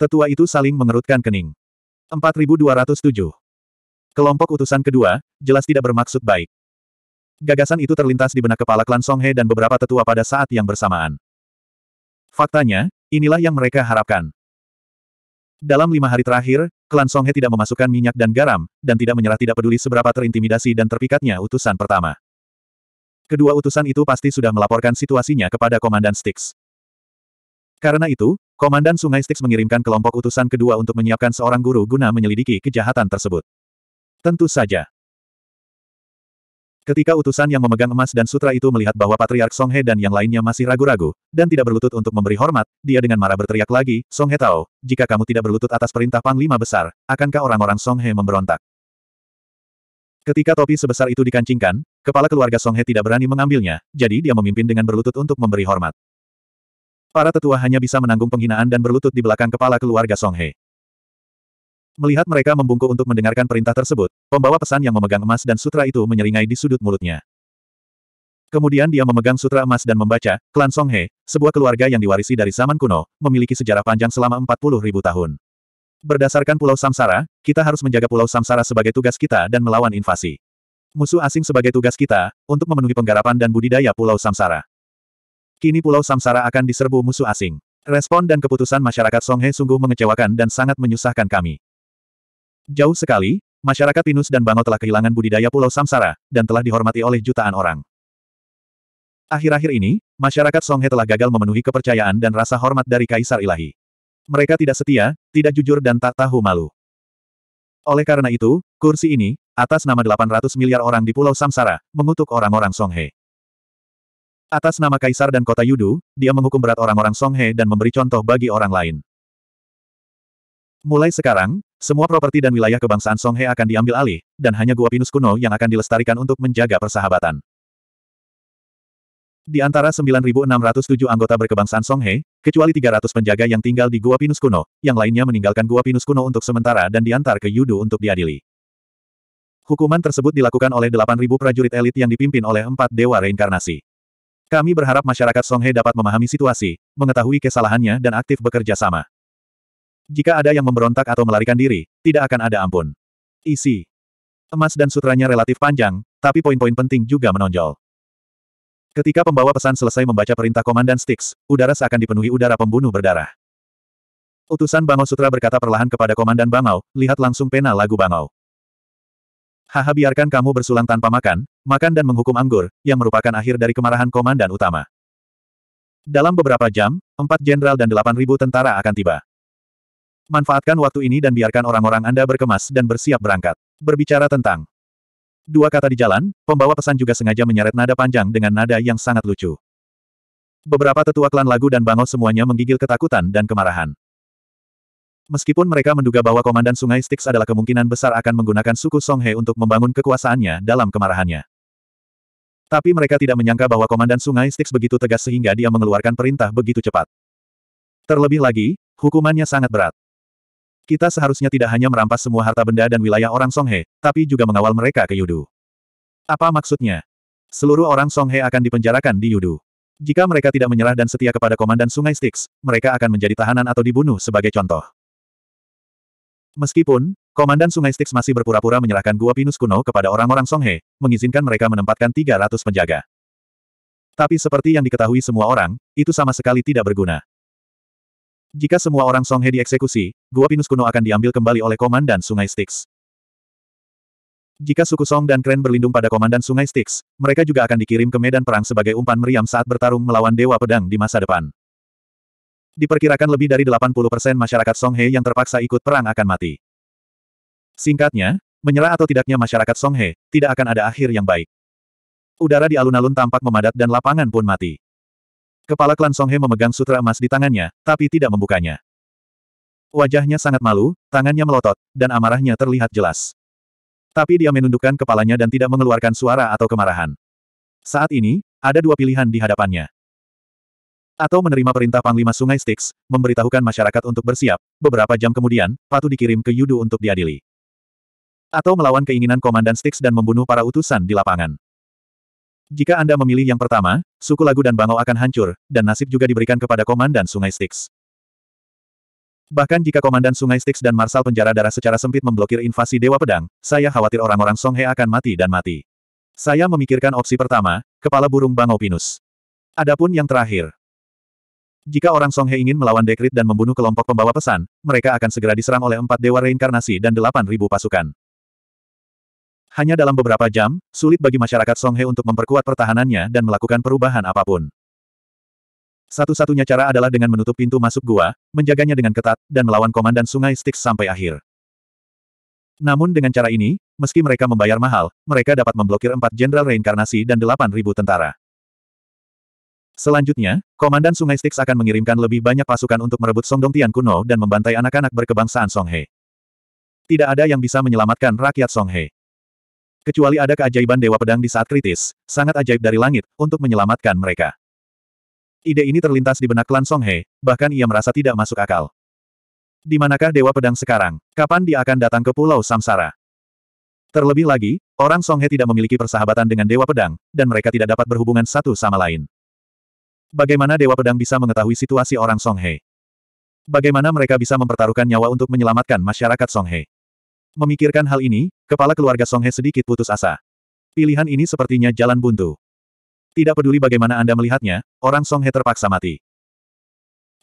Tetua itu saling mengerutkan kening. 4207. Kelompok utusan kedua, jelas tidak bermaksud baik. Gagasan itu terlintas di benak kepala klan Songhe dan beberapa tetua pada saat yang bersamaan. Faktanya, inilah yang mereka harapkan. Dalam lima hari terakhir, klan Songhe tidak memasukkan minyak dan garam, dan tidak menyerah tidak peduli seberapa terintimidasi dan terpikatnya utusan pertama. Kedua utusan itu pasti sudah melaporkan situasinya kepada Komandan Styx. Karena itu, Komandan Sungai Styx mengirimkan kelompok utusan kedua untuk menyiapkan seorang guru guna menyelidiki kejahatan tersebut. Tentu saja. Ketika utusan yang memegang emas dan sutra itu melihat bahwa Patriark Songhe dan yang lainnya masih ragu-ragu, dan tidak berlutut untuk memberi hormat, dia dengan marah berteriak lagi, Songhe tahu, jika kamu tidak berlutut atas perintah Panglima Besar, akankah orang-orang Songhe memberontak? Ketika topi sebesar itu dikancingkan, kepala keluarga Songhe tidak berani mengambilnya, jadi dia memimpin dengan berlutut untuk memberi hormat. Para tetua hanya bisa menanggung penghinaan dan berlutut di belakang kepala keluarga Songhe. Melihat mereka membungkuk untuk mendengarkan perintah tersebut, pembawa pesan yang memegang emas dan sutra itu menyeringai di sudut mulutnya. Kemudian dia memegang sutra emas dan membaca, Klan Songhe, sebuah keluarga yang diwarisi dari zaman kuno, memiliki sejarah panjang selama 40 ribu tahun. Berdasarkan Pulau Samsara, kita harus menjaga Pulau Samsara sebagai tugas kita dan melawan invasi. Musuh asing sebagai tugas kita, untuk memenuhi penggarapan dan budidaya Pulau Samsara. Kini Pulau Samsara akan diserbu musuh asing. Respon dan keputusan masyarakat Songhe sungguh mengecewakan dan sangat menyusahkan kami. Jauh sekali, masyarakat Pinus dan Bango telah kehilangan budidaya Pulau Samsara, dan telah dihormati oleh jutaan orang. Akhir-akhir ini, masyarakat Songhe telah gagal memenuhi kepercayaan dan rasa hormat dari Kaisar Ilahi. Mereka tidak setia, tidak jujur dan tak tahu malu. Oleh karena itu, kursi ini, atas nama 800 miliar orang di Pulau Samsara, mengutuk orang-orang Songhe. Atas nama Kaisar dan Kota Yudu, dia menghukum berat orang-orang Songhe dan memberi contoh bagi orang lain. Mulai sekarang, semua properti dan wilayah kebangsaan Songhe akan diambil alih, dan hanya gua pinus kuno yang akan dilestarikan untuk menjaga persahabatan. Di antara 9.607 anggota berkebangsaan Songhe, kecuali 300 penjaga yang tinggal di Gua Pinus Kuno, yang lainnya meninggalkan Gua Pinus Kuno untuk sementara dan diantar ke Yudu untuk diadili. Hukuman tersebut dilakukan oleh 8.000 prajurit elit yang dipimpin oleh empat dewa reinkarnasi. Kami berharap masyarakat Songhe dapat memahami situasi, mengetahui kesalahannya dan aktif bekerja sama. Jika ada yang memberontak atau melarikan diri, tidak akan ada ampun. Isi. Emas dan sutranya relatif panjang, tapi poin-poin penting juga menonjol. Ketika pembawa pesan selesai membaca perintah Komandan Styx, udara seakan dipenuhi udara pembunuh berdarah. Utusan Bangau Sutra berkata perlahan kepada Komandan Bangau, lihat langsung pena lagu Bangau. Haha biarkan kamu bersulang tanpa makan, makan dan menghukum anggur, yang merupakan akhir dari kemarahan Komandan Utama. Dalam beberapa jam, empat jenderal dan delapan ribu tentara akan tiba. Manfaatkan waktu ini dan biarkan orang-orang Anda berkemas dan bersiap berangkat. Berbicara tentang dua kata di jalan, pembawa pesan juga sengaja menyeret nada panjang dengan nada yang sangat lucu. Beberapa tetua klan lagu dan bangau semuanya menggigil ketakutan dan kemarahan. Meskipun mereka menduga bahwa Komandan Sungai Styx adalah kemungkinan besar akan menggunakan suku Songhe untuk membangun kekuasaannya dalam kemarahannya. Tapi mereka tidak menyangka bahwa Komandan Sungai Styx begitu tegas sehingga dia mengeluarkan perintah begitu cepat. Terlebih lagi, hukumannya sangat berat. Kita seharusnya tidak hanya merampas semua harta benda dan wilayah orang Songhe, tapi juga mengawal mereka ke Yudu. Apa maksudnya? Seluruh orang Songhe akan dipenjarakan di Yudu. Jika mereka tidak menyerah dan setia kepada Komandan Sungai Styx, mereka akan menjadi tahanan atau dibunuh sebagai contoh. Meskipun, Komandan Sungai Styx masih berpura-pura menyerahkan Gua Pinus kuno kepada orang-orang Songhe, mengizinkan mereka menempatkan 300 penjaga. Tapi seperti yang diketahui semua orang, itu sama sekali tidak berguna. Jika semua orang Songhe dieksekusi, Gua Pinus kuno akan diambil kembali oleh Komandan Sungai Styx. Jika suku Song dan Kren berlindung pada Komandan Sungai Styx, mereka juga akan dikirim ke medan perang sebagai umpan meriam saat bertarung melawan Dewa Pedang di masa depan. Diperkirakan lebih dari 80% masyarakat Songhe yang terpaksa ikut perang akan mati. Singkatnya, menyerah atau tidaknya masyarakat Songhe, tidak akan ada akhir yang baik. Udara di alun-alun tampak memadat dan lapangan pun mati. Kepala klan Songhe memegang sutra emas di tangannya, tapi tidak membukanya. Wajahnya sangat malu, tangannya melotot, dan amarahnya terlihat jelas. Tapi dia menundukkan kepalanya dan tidak mengeluarkan suara atau kemarahan. Saat ini, ada dua pilihan di hadapannya. Atau menerima perintah Panglima Sungai Styx, memberitahukan masyarakat untuk bersiap, beberapa jam kemudian, Patu dikirim ke Yudu untuk diadili. Atau melawan keinginan Komandan Styx dan membunuh para utusan di lapangan. Jika Anda memilih yang pertama, suku lagu dan bangau akan hancur, dan nasib juga diberikan kepada Komandan Sungai Styx. Bahkan jika Komandan Sungai Styx dan Marsal Penjara Darah secara sempit memblokir invasi Dewa Pedang, saya khawatir orang-orang Songhe akan mati dan mati. Saya memikirkan opsi pertama, kepala burung bangau pinus. Adapun yang terakhir. Jika orang Songhe ingin melawan Dekrit dan membunuh kelompok pembawa pesan, mereka akan segera diserang oleh empat Dewa Reinkarnasi dan delapan ribu pasukan. Hanya dalam beberapa jam, sulit bagi masyarakat Songhe untuk memperkuat pertahanannya dan melakukan perubahan apapun. Satu-satunya cara adalah dengan menutup pintu masuk gua, menjaganya dengan ketat, dan melawan komandan sungai Styx sampai akhir. Namun dengan cara ini, meski mereka membayar mahal, mereka dapat memblokir empat jenderal reinkarnasi dan delapan ribu tentara. Selanjutnya, Komandan Sungai Styx akan mengirimkan lebih banyak pasukan untuk merebut Songdong Tian kuno dan membantai anak-anak berkebangsaan Songhe. Tidak ada yang bisa menyelamatkan rakyat Songhe. Kecuali ada keajaiban Dewa Pedang di saat kritis, sangat ajaib dari langit, untuk menyelamatkan mereka. Ide ini terlintas di benak Lan Songhe, bahkan ia merasa tidak masuk akal. Di manakah Dewa Pedang sekarang? Kapan dia akan datang ke Pulau Samsara? Terlebih lagi, orang Songhe tidak memiliki persahabatan dengan Dewa Pedang, dan mereka tidak dapat berhubungan satu sama lain. Bagaimana Dewa Pedang bisa mengetahui situasi orang Songhe? Bagaimana mereka bisa mempertaruhkan nyawa untuk menyelamatkan masyarakat Songhe? Memikirkan hal ini, kepala keluarga Songhe sedikit putus asa. Pilihan ini sepertinya jalan buntu. Tidak peduli bagaimana Anda melihatnya, orang Songhe terpaksa mati.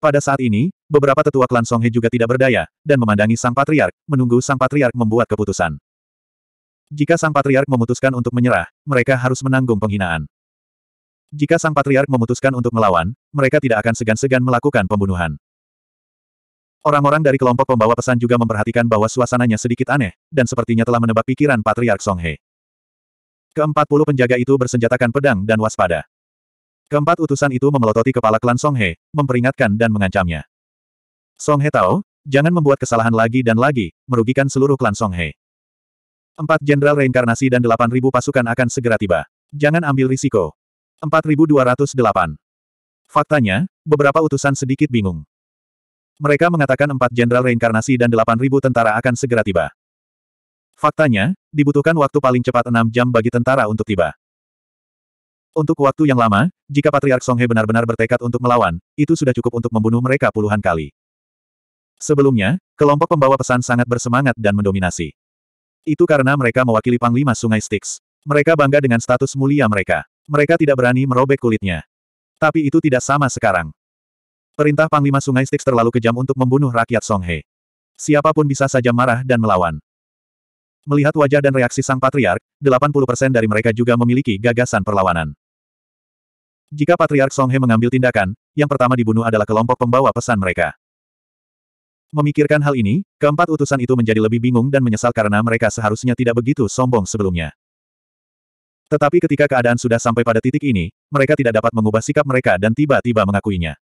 Pada saat ini, beberapa tetua klan Songhe juga tidak berdaya, dan memandangi Sang Patriark, menunggu Sang Patriark membuat keputusan. Jika Sang Patriark memutuskan untuk menyerah, mereka harus menanggung penghinaan. Jika Sang Patriark memutuskan untuk melawan, mereka tidak akan segan-segan melakukan pembunuhan. Orang-orang dari kelompok pembawa pesan juga memperhatikan bahwa suasananya sedikit aneh, dan sepertinya telah menebak pikiran Patriark Songhe. Keempat puluh penjaga itu bersenjatakan pedang dan waspada. Keempat utusan itu memelototi kepala klan Songhe, memperingatkan dan mengancamnya. Songhe tahu, jangan membuat kesalahan lagi dan lagi, merugikan seluruh klan Songhe. Empat jenderal reinkarnasi dan delapan ribu pasukan akan segera tiba. Jangan ambil risiko. Empat ribu dua ratus delapan. Faktanya, beberapa utusan sedikit bingung. Mereka mengatakan empat jenderal reinkarnasi dan delapan ribu tentara akan segera tiba. Faktanya, dibutuhkan waktu paling cepat enam jam bagi tentara untuk tiba. Untuk waktu yang lama, jika Patriark Songhe benar-benar bertekad untuk melawan, itu sudah cukup untuk membunuh mereka puluhan kali. Sebelumnya, kelompok pembawa pesan sangat bersemangat dan mendominasi. Itu karena mereka mewakili Panglima Sungai Styx. Mereka bangga dengan status mulia mereka. Mereka tidak berani merobek kulitnya. Tapi itu tidak sama sekarang. Perintah Panglima Sungai Styx terlalu kejam untuk membunuh rakyat Songhe. Siapapun bisa saja marah dan melawan. Melihat wajah dan reaksi sang patriark, 80% dari mereka juga memiliki gagasan perlawanan. Jika Patriark Songhe mengambil tindakan, yang pertama dibunuh adalah kelompok pembawa pesan mereka. Memikirkan hal ini, keempat utusan itu menjadi lebih bingung dan menyesal karena mereka seharusnya tidak begitu sombong sebelumnya. Tetapi ketika keadaan sudah sampai pada titik ini, mereka tidak dapat mengubah sikap mereka dan tiba-tiba mengakuinya.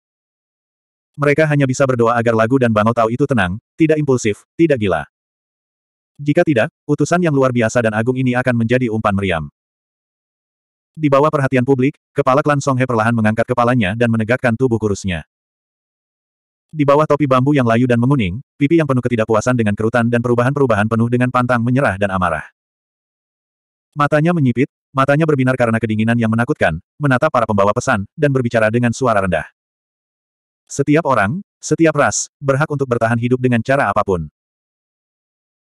Mereka hanya bisa berdoa agar lagu dan Bang Tao itu tenang, tidak impulsif, tidak gila. Jika tidak, utusan yang luar biasa dan agung ini akan menjadi umpan meriam. Di bawah perhatian publik, kepala klan Songhe perlahan mengangkat kepalanya dan menegakkan tubuh kurusnya. Di bawah topi bambu yang layu dan menguning, pipi yang penuh ketidakpuasan dengan kerutan dan perubahan-perubahan penuh dengan pantang menyerah dan amarah. Matanya menyipit, matanya berbinar karena kedinginan yang menakutkan, menatap para pembawa pesan, dan berbicara dengan suara rendah. Setiap orang, setiap ras, berhak untuk bertahan hidup dengan cara apapun.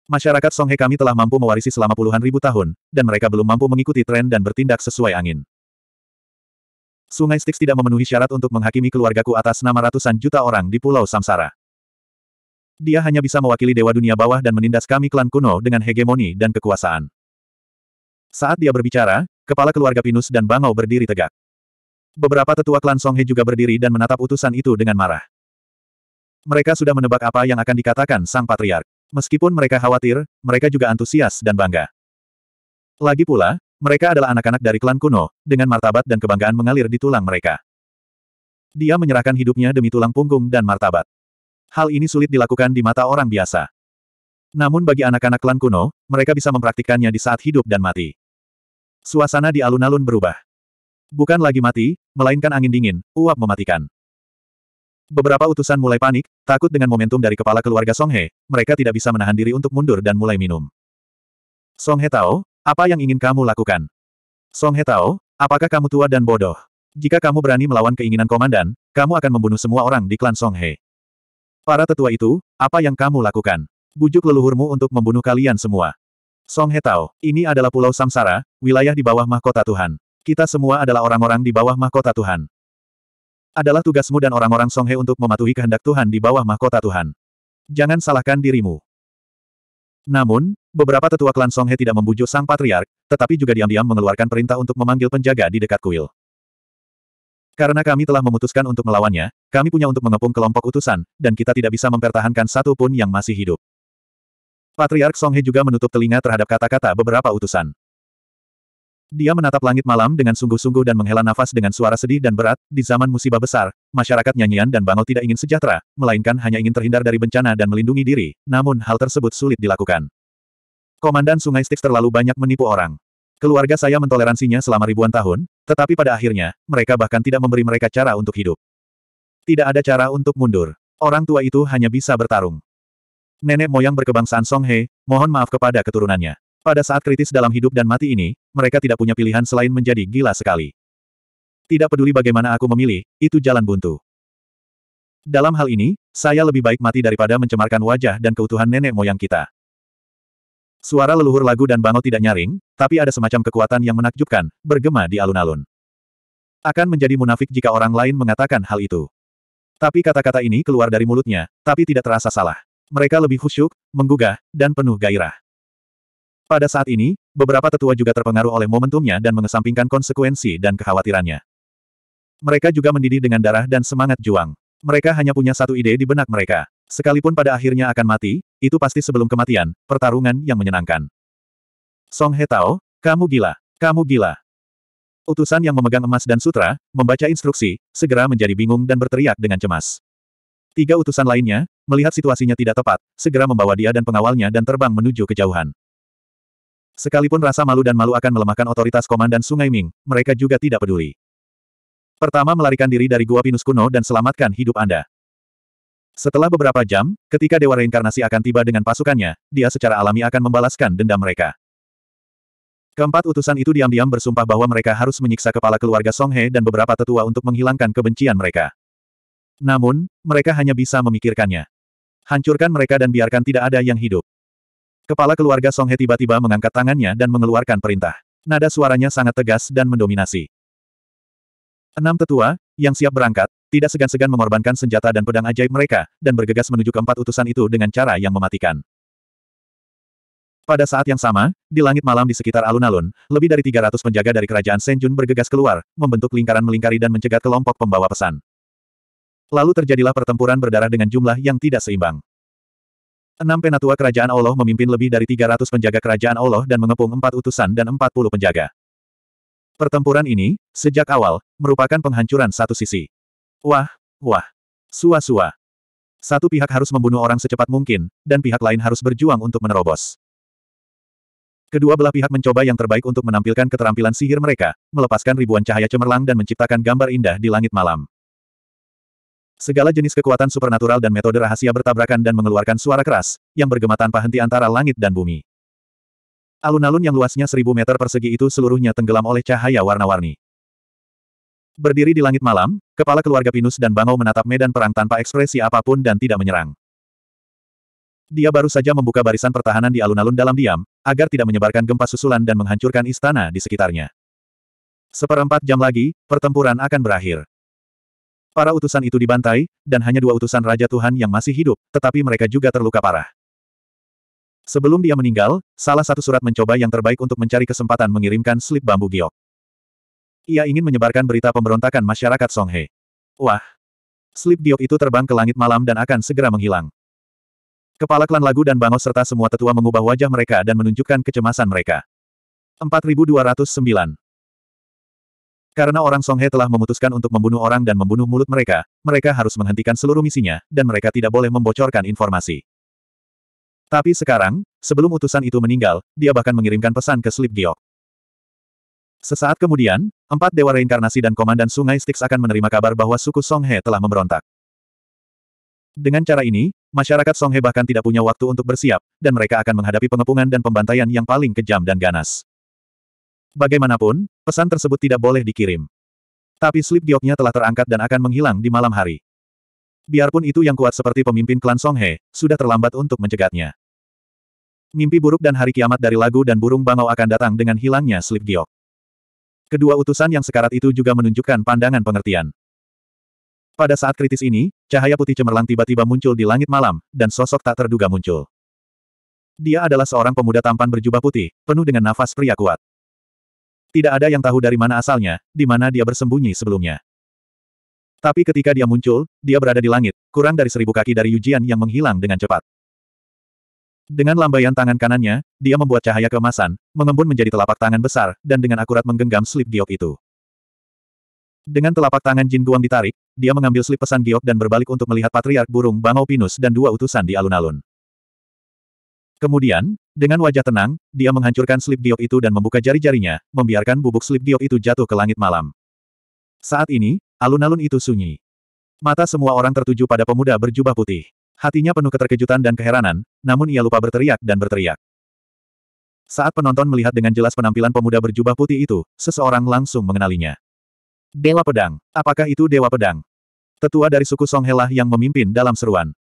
Masyarakat Songhe kami telah mampu mewarisi selama puluhan ribu tahun, dan mereka belum mampu mengikuti tren dan bertindak sesuai angin. Sungai Styx tidak memenuhi syarat untuk menghakimi keluargaku atas nama ratusan juta orang di Pulau Samsara. Dia hanya bisa mewakili Dewa Dunia Bawah dan menindas kami klan kuno dengan hegemoni dan kekuasaan. Saat dia berbicara, kepala keluarga Pinus dan Bangau berdiri tegak. Beberapa tetua klan Songhe juga berdiri dan menatap utusan itu dengan marah. Mereka sudah menebak apa yang akan dikatakan sang patriark. Meskipun mereka khawatir, mereka juga antusias dan bangga. Lagi pula, mereka adalah anak-anak dari klan kuno, dengan martabat dan kebanggaan mengalir di tulang mereka. Dia menyerahkan hidupnya demi tulang punggung dan martabat. Hal ini sulit dilakukan di mata orang biasa. Namun bagi anak-anak klan kuno, mereka bisa mempraktikkannya di saat hidup dan mati. Suasana di alun-alun berubah. Bukan lagi mati, melainkan angin dingin, uap mematikan. Beberapa utusan mulai panik, takut dengan momentum dari kepala keluarga Song He, mereka tidak bisa menahan diri untuk mundur dan mulai minum. Song He tahu, apa yang ingin kamu lakukan? Song He tahu, apakah kamu tua dan bodoh? Jika kamu berani melawan keinginan komandan, kamu akan membunuh semua orang di klan Song He. Para tetua itu, apa yang kamu lakukan? Bujuk leluhurmu untuk membunuh kalian semua. Song He tahu, ini adalah Pulau Samsara, wilayah di bawah mahkota Tuhan. Kita semua adalah orang-orang di bawah mahkota Tuhan. Adalah tugasmu dan orang-orang Songhe untuk mematuhi kehendak Tuhan di bawah mahkota Tuhan. Jangan salahkan dirimu. Namun, beberapa tetua klan Songhe tidak membujuk sang patriark, tetapi juga diam-diam mengeluarkan perintah untuk memanggil penjaga di dekat kuil. Karena kami telah memutuskan untuk melawannya, kami punya untuk mengepung kelompok utusan, dan kita tidak bisa mempertahankan satu pun yang masih hidup. Patriark Songhe juga menutup telinga terhadap kata-kata beberapa utusan. Dia menatap langit malam dengan sungguh-sungguh dan menghela nafas dengan suara sedih dan berat, di zaman musibah besar, masyarakat nyanyian dan bangau tidak ingin sejahtera, melainkan hanya ingin terhindar dari bencana dan melindungi diri, namun hal tersebut sulit dilakukan. Komandan Sungai Styx terlalu banyak menipu orang. Keluarga saya mentoleransinya selama ribuan tahun, tetapi pada akhirnya, mereka bahkan tidak memberi mereka cara untuk hidup. Tidak ada cara untuk mundur. Orang tua itu hanya bisa bertarung. Nenek moyang berkebangsaan Songhe, mohon maaf kepada keturunannya. Pada saat kritis dalam hidup dan mati ini, mereka tidak punya pilihan selain menjadi gila sekali. Tidak peduli bagaimana aku memilih, itu jalan buntu. Dalam hal ini, saya lebih baik mati daripada mencemarkan wajah dan keutuhan nenek moyang kita. Suara leluhur lagu dan bangau tidak nyaring, tapi ada semacam kekuatan yang menakjubkan, bergema di alun-alun. Akan menjadi munafik jika orang lain mengatakan hal itu. Tapi kata-kata ini keluar dari mulutnya, tapi tidak terasa salah. Mereka lebih khusyuk, menggugah, dan penuh gairah. Pada saat ini, beberapa tetua juga terpengaruh oleh momentumnya dan mengesampingkan konsekuensi dan kekhawatirannya. Mereka juga mendidih dengan darah dan semangat juang. Mereka hanya punya satu ide di benak mereka. Sekalipun pada akhirnya akan mati, itu pasti sebelum kematian, pertarungan yang menyenangkan. Song He Tao, kamu gila, kamu gila. Utusan yang memegang emas dan sutra, membaca instruksi, segera menjadi bingung dan berteriak dengan cemas. Tiga utusan lainnya, melihat situasinya tidak tepat, segera membawa dia dan pengawalnya dan terbang menuju kejauhan. Sekalipun rasa malu dan malu akan melemahkan otoritas Komandan Sungai Ming, mereka juga tidak peduli. Pertama melarikan diri dari Gua Pinus Kuno dan selamatkan hidup Anda. Setelah beberapa jam, ketika Dewa Reinkarnasi akan tiba dengan pasukannya, dia secara alami akan membalaskan dendam mereka. Keempat utusan itu diam-diam bersumpah bahwa mereka harus menyiksa kepala keluarga Song He dan beberapa tetua untuk menghilangkan kebencian mereka. Namun, mereka hanya bisa memikirkannya. Hancurkan mereka dan biarkan tidak ada yang hidup. Kepala keluarga Song He tiba-tiba mengangkat tangannya dan mengeluarkan perintah. Nada suaranya sangat tegas dan mendominasi. Enam tetua, yang siap berangkat, tidak segan-segan mengorbankan senjata dan pedang ajaib mereka, dan bergegas menuju keempat utusan itu dengan cara yang mematikan. Pada saat yang sama, di langit malam di sekitar alun-alun, lebih dari 300 penjaga dari kerajaan Senjun bergegas keluar, membentuk lingkaran melingkari dan mencegat kelompok pembawa pesan. Lalu terjadilah pertempuran berdarah dengan jumlah yang tidak seimbang. Enam penatua kerajaan Allah memimpin lebih dari 300 penjaga kerajaan Allah dan mengepung empat utusan dan 40 penjaga. Pertempuran ini, sejak awal, merupakan penghancuran satu sisi. Wah, wah, sua-sua. Satu pihak harus membunuh orang secepat mungkin, dan pihak lain harus berjuang untuk menerobos. Kedua belah pihak mencoba yang terbaik untuk menampilkan keterampilan sihir mereka, melepaskan ribuan cahaya cemerlang dan menciptakan gambar indah di langit malam. Segala jenis kekuatan supernatural dan metode rahasia bertabrakan dan mengeluarkan suara keras, yang bergema tanpa henti antara langit dan bumi. Alun-alun yang luasnya seribu meter persegi itu seluruhnya tenggelam oleh cahaya warna-warni. Berdiri di langit malam, kepala keluarga Pinus dan Bangau menatap medan perang tanpa ekspresi apapun dan tidak menyerang. Dia baru saja membuka barisan pertahanan di alun-alun dalam diam, agar tidak menyebarkan gempa susulan dan menghancurkan istana di sekitarnya. Seperempat jam lagi, pertempuran akan berakhir. Para utusan itu dibantai, dan hanya dua utusan Raja Tuhan yang masih hidup, tetapi mereka juga terluka parah. Sebelum dia meninggal, salah satu surat mencoba yang terbaik untuk mencari kesempatan mengirimkan slip bambu giok. Ia ingin menyebarkan berita pemberontakan masyarakat Songhe. Wah! Slip giok itu terbang ke langit malam dan akan segera menghilang. Kepala klan lagu dan bangos serta semua tetua mengubah wajah mereka dan menunjukkan kecemasan mereka. 4209 karena orang Songhe telah memutuskan untuk membunuh orang dan membunuh mulut mereka, mereka harus menghentikan seluruh misinya, dan mereka tidak boleh membocorkan informasi. Tapi sekarang, sebelum utusan itu meninggal, dia bahkan mengirimkan pesan ke Slip Giok. Sesaat kemudian, empat dewa reinkarnasi dan komandan sungai Styx akan menerima kabar bahwa suku Songhe telah memberontak. Dengan cara ini, masyarakat Songhe bahkan tidak punya waktu untuk bersiap, dan mereka akan menghadapi pengepungan dan pembantaian yang paling kejam dan ganas. Bagaimanapun, Pesan tersebut tidak boleh dikirim. Tapi slip gioknya telah terangkat dan akan menghilang di malam hari. Biarpun itu yang kuat seperti pemimpin klan Songhe, sudah terlambat untuk mencegatnya. Mimpi buruk dan hari kiamat dari lagu dan burung bangau akan datang dengan hilangnya slip giok. Kedua utusan yang sekarat itu juga menunjukkan pandangan pengertian. Pada saat kritis ini, cahaya putih cemerlang tiba-tiba muncul di langit malam, dan sosok tak terduga muncul. Dia adalah seorang pemuda tampan berjubah putih, penuh dengan nafas pria kuat. Tidak ada yang tahu dari mana asalnya, di mana dia bersembunyi sebelumnya. Tapi ketika dia muncul, dia berada di langit, kurang dari seribu kaki dari Yujian yang menghilang dengan cepat. Dengan lambaian tangan kanannya, dia membuat cahaya keemasan, mengembun menjadi telapak tangan besar, dan dengan akurat menggenggam slip giok itu. Dengan telapak tangan Jin Guang ditarik, dia mengambil slip pesan giok dan berbalik untuk melihat patriark burung Bangau Pinus dan dua utusan di alun-alun. Kemudian, dengan wajah tenang, dia menghancurkan slip diok itu dan membuka jari-jarinya, membiarkan bubuk slip diok itu jatuh ke langit malam. Saat ini, alun-alun itu sunyi. Mata semua orang tertuju pada pemuda berjubah putih. Hatinya penuh keterkejutan dan keheranan, namun ia lupa berteriak dan berteriak. Saat penonton melihat dengan jelas penampilan pemuda berjubah putih itu, seseorang langsung mengenalinya. Dewa Pedang. Apakah itu Dewa Pedang? Tetua dari suku Songhelah yang memimpin dalam seruan.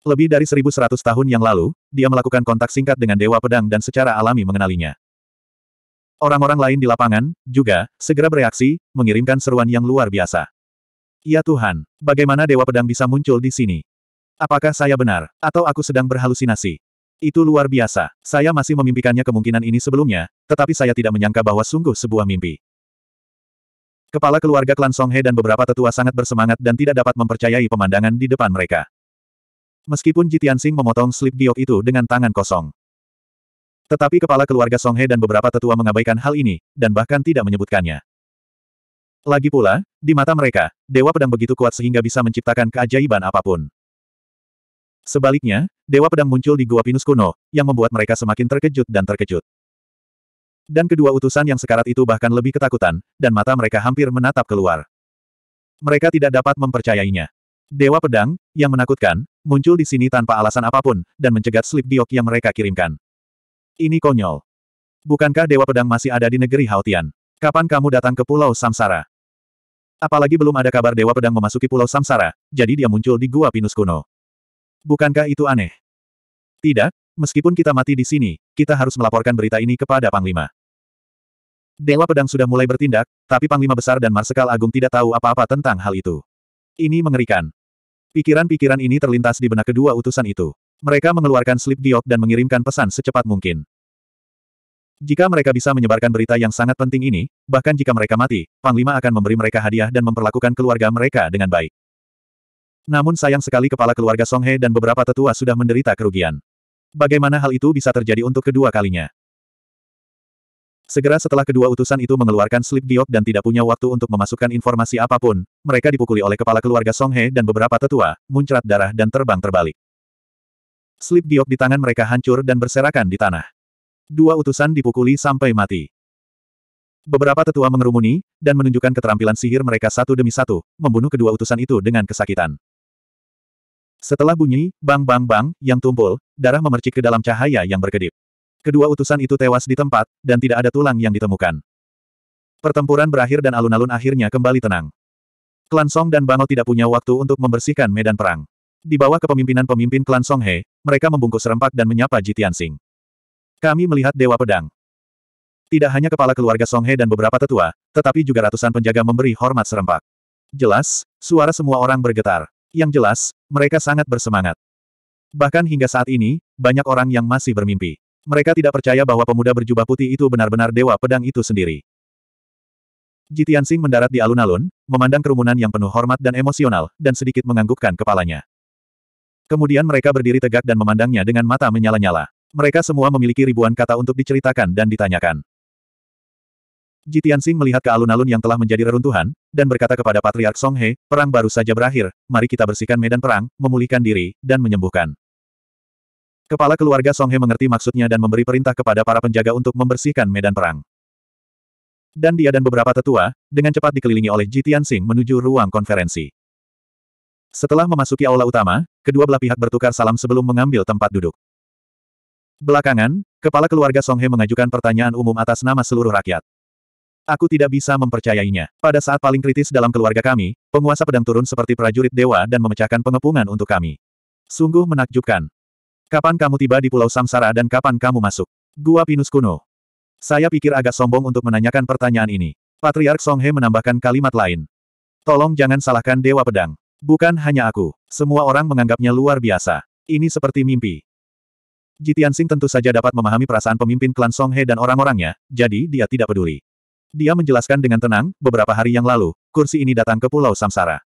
Lebih dari 1100 tahun yang lalu, dia melakukan kontak singkat dengan Dewa Pedang dan secara alami mengenalinya. Orang-orang lain di lapangan, juga, segera bereaksi, mengirimkan seruan yang luar biasa. Ya Tuhan, bagaimana Dewa Pedang bisa muncul di sini? Apakah saya benar, atau aku sedang berhalusinasi? Itu luar biasa. Saya masih memimpikannya kemungkinan ini sebelumnya, tetapi saya tidak menyangka bahwa sungguh sebuah mimpi. Kepala keluarga klan Songhe dan beberapa tetua sangat bersemangat dan tidak dapat mempercayai pemandangan di depan mereka. Meskipun Jitiansing memotong slip giok itu dengan tangan kosong. Tetapi kepala keluarga Songhe dan beberapa tetua mengabaikan hal ini, dan bahkan tidak menyebutkannya. Lagi pula, di mata mereka, Dewa Pedang begitu kuat sehingga bisa menciptakan keajaiban apapun. Sebaliknya, Dewa Pedang muncul di Gua Pinus kuno, yang membuat mereka semakin terkejut dan terkejut. Dan kedua utusan yang sekarat itu bahkan lebih ketakutan, dan mata mereka hampir menatap keluar. Mereka tidak dapat mempercayainya. Dewa Pedang, yang menakutkan, muncul di sini tanpa alasan apapun, dan mencegat slip diok yang mereka kirimkan. Ini konyol. Bukankah Dewa Pedang masih ada di negeri Haotian? Kapan kamu datang ke Pulau Samsara? Apalagi belum ada kabar Dewa Pedang memasuki Pulau Samsara, jadi dia muncul di Gua Pinus kuno. Bukankah itu aneh? Tidak, meskipun kita mati di sini, kita harus melaporkan berita ini kepada Panglima. Dewa Pedang sudah mulai bertindak, tapi Panglima Besar dan Marsekal Agung tidak tahu apa-apa tentang hal itu. Ini mengerikan. Pikiran-pikiran ini terlintas di benak kedua utusan itu. Mereka mengeluarkan slip giok dan mengirimkan pesan secepat mungkin. Jika mereka bisa menyebarkan berita yang sangat penting ini, bahkan jika mereka mati, Panglima akan memberi mereka hadiah dan memperlakukan keluarga mereka dengan baik. Namun sayang sekali kepala keluarga Songhe dan beberapa tetua sudah menderita kerugian. Bagaimana hal itu bisa terjadi untuk kedua kalinya? Segera setelah kedua utusan itu mengeluarkan slip giok dan tidak punya waktu untuk memasukkan informasi apapun, mereka dipukuli oleh kepala keluarga Song He dan beberapa tetua, muncrat darah dan terbang terbalik. Slip giok di tangan mereka hancur dan berserakan di tanah. Dua utusan dipukuli sampai mati. Beberapa tetua mengerumuni, dan menunjukkan keterampilan sihir mereka satu demi satu, membunuh kedua utusan itu dengan kesakitan. Setelah bunyi, bang bang bang, yang tumpul, darah memercik ke dalam cahaya yang berkedip. Kedua utusan itu tewas di tempat, dan tidak ada tulang yang ditemukan. Pertempuran berakhir dan alun-alun akhirnya kembali tenang. Klan Song dan Bango tidak punya waktu untuk membersihkan medan perang. Di bawah kepemimpinan pemimpin klan Song He, mereka membungkus serempak dan menyapa Jitian Sing. Kami melihat Dewa Pedang. Tidak hanya kepala keluarga Song He dan beberapa tetua, tetapi juga ratusan penjaga memberi hormat serempak. Jelas, suara semua orang bergetar. Yang jelas, mereka sangat bersemangat. Bahkan hingga saat ini, banyak orang yang masih bermimpi. Mereka tidak percaya bahwa pemuda berjubah putih itu benar-benar dewa pedang itu sendiri. Jitian Sing mendarat di alun-alun, memandang kerumunan yang penuh hormat dan emosional, dan sedikit menganggukkan kepalanya. Kemudian mereka berdiri tegak dan memandangnya dengan mata menyala-nyala. Mereka semua memiliki ribuan kata untuk diceritakan dan ditanyakan. Jitian Sing melihat ke alun-alun yang telah menjadi reruntuhan, dan berkata kepada Patriark Songhe, perang baru saja berakhir, mari kita bersihkan medan perang, memulihkan diri, dan menyembuhkan. Kepala keluarga Song He mengerti maksudnya dan memberi perintah kepada para penjaga untuk membersihkan medan perang. Dan dia dan beberapa tetua, dengan cepat dikelilingi oleh Jitian Singh menuju ruang konferensi. Setelah memasuki aula utama, kedua belah pihak bertukar salam sebelum mengambil tempat duduk. Belakangan, kepala keluarga Song He mengajukan pertanyaan umum atas nama seluruh rakyat. Aku tidak bisa mempercayainya. Pada saat paling kritis dalam keluarga kami, penguasa pedang turun seperti prajurit dewa dan memecahkan pengepungan untuk kami. Sungguh menakjubkan. Kapan kamu tiba di Pulau Samsara dan kapan kamu masuk? Gua Pinus kuno. Saya pikir agak sombong untuk menanyakan pertanyaan ini. Patriark Songhe menambahkan kalimat lain. Tolong jangan salahkan Dewa Pedang. Bukan hanya aku. Semua orang menganggapnya luar biasa. Ini seperti mimpi. Jitian Sing tentu saja dapat memahami perasaan pemimpin klan Songhe dan orang-orangnya, jadi dia tidak peduli. Dia menjelaskan dengan tenang, beberapa hari yang lalu, kursi ini datang ke Pulau Samsara.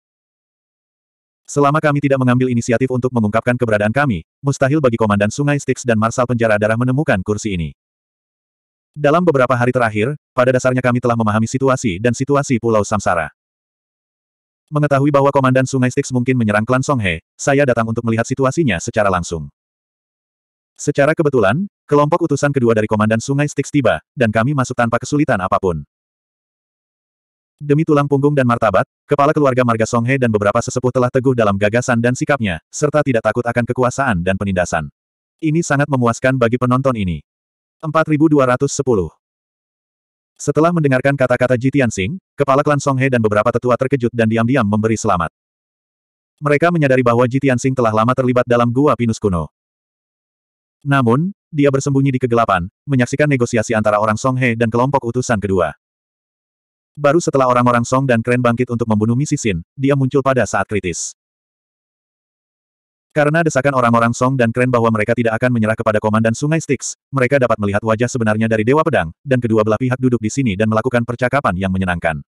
Selama kami tidak mengambil inisiatif untuk mengungkapkan keberadaan kami, mustahil bagi Komandan Sungai Styx dan Marsal Penjara Darah menemukan kursi ini. Dalam beberapa hari terakhir, pada dasarnya kami telah memahami situasi dan situasi Pulau Samsara. Mengetahui bahwa Komandan Sungai Styx mungkin menyerang klan Songhe, saya datang untuk melihat situasinya secara langsung. Secara kebetulan, kelompok utusan kedua dari Komandan Sungai Styx tiba, dan kami masuk tanpa kesulitan apapun. Demi tulang punggung dan martabat, kepala keluarga Marga Songhe dan beberapa sesepuh telah teguh dalam gagasan dan sikapnya, serta tidak takut akan kekuasaan dan penindasan. Ini sangat memuaskan bagi penonton ini. 4210 Setelah mendengarkan kata-kata Jitian Tianxing, kepala klan Songhe dan beberapa tetua terkejut dan diam-diam memberi selamat. Mereka menyadari bahwa Jitian Tianxing telah lama terlibat dalam gua pinus kuno. Namun, dia bersembunyi di kegelapan, menyaksikan negosiasi antara orang Songhe dan kelompok utusan kedua. Baru setelah orang-orang Song dan Kren bangkit untuk membunuh Misi Sin, dia muncul pada saat kritis. Karena desakan orang-orang Song dan Kren bahwa mereka tidak akan menyerah kepada Komandan Sungai Styx, mereka dapat melihat wajah sebenarnya dari Dewa Pedang, dan kedua belah pihak duduk di sini dan melakukan percakapan yang menyenangkan.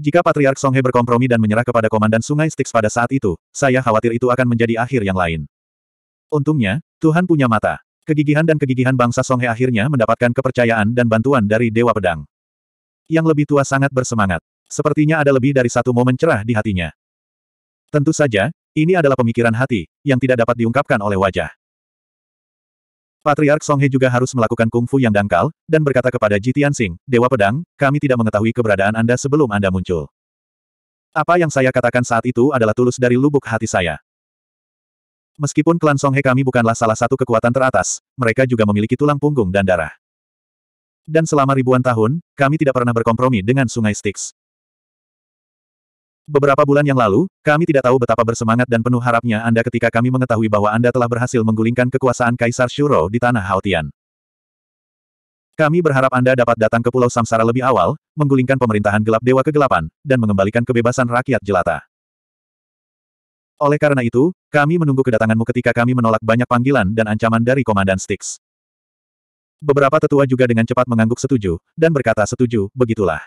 Jika Patriark Songhe berkompromi dan menyerah kepada Komandan Sungai Styx pada saat itu, saya khawatir itu akan menjadi akhir yang lain. Untungnya, Tuhan punya mata. Kegigihan dan kegigihan bangsa Songhe akhirnya mendapatkan kepercayaan dan bantuan dari Dewa Pedang yang lebih tua sangat bersemangat. Sepertinya ada lebih dari satu momen cerah di hatinya. Tentu saja, ini adalah pemikiran hati, yang tidak dapat diungkapkan oleh wajah. Patriark Songhe juga harus melakukan kungfu yang dangkal, dan berkata kepada Ji Tianxing, Dewa Pedang, kami tidak mengetahui keberadaan Anda sebelum Anda muncul. Apa yang saya katakan saat itu adalah tulus dari lubuk hati saya. Meskipun klan Songhe kami bukanlah salah satu kekuatan teratas, mereka juga memiliki tulang punggung dan darah. Dan selama ribuan tahun, kami tidak pernah berkompromi dengan sungai Styx. Beberapa bulan yang lalu, kami tidak tahu betapa bersemangat dan penuh harapnya Anda ketika kami mengetahui bahwa Anda telah berhasil menggulingkan kekuasaan Kaisar Shuro di Tanah Haotian. Kami berharap Anda dapat datang ke Pulau Samsara lebih awal, menggulingkan pemerintahan gelap Dewa Kegelapan, dan mengembalikan kebebasan rakyat jelata. Oleh karena itu, kami menunggu kedatanganmu ketika kami menolak banyak panggilan dan ancaman dari Komandan Styx. Beberapa tetua juga dengan cepat mengangguk setuju, dan berkata setuju, begitulah.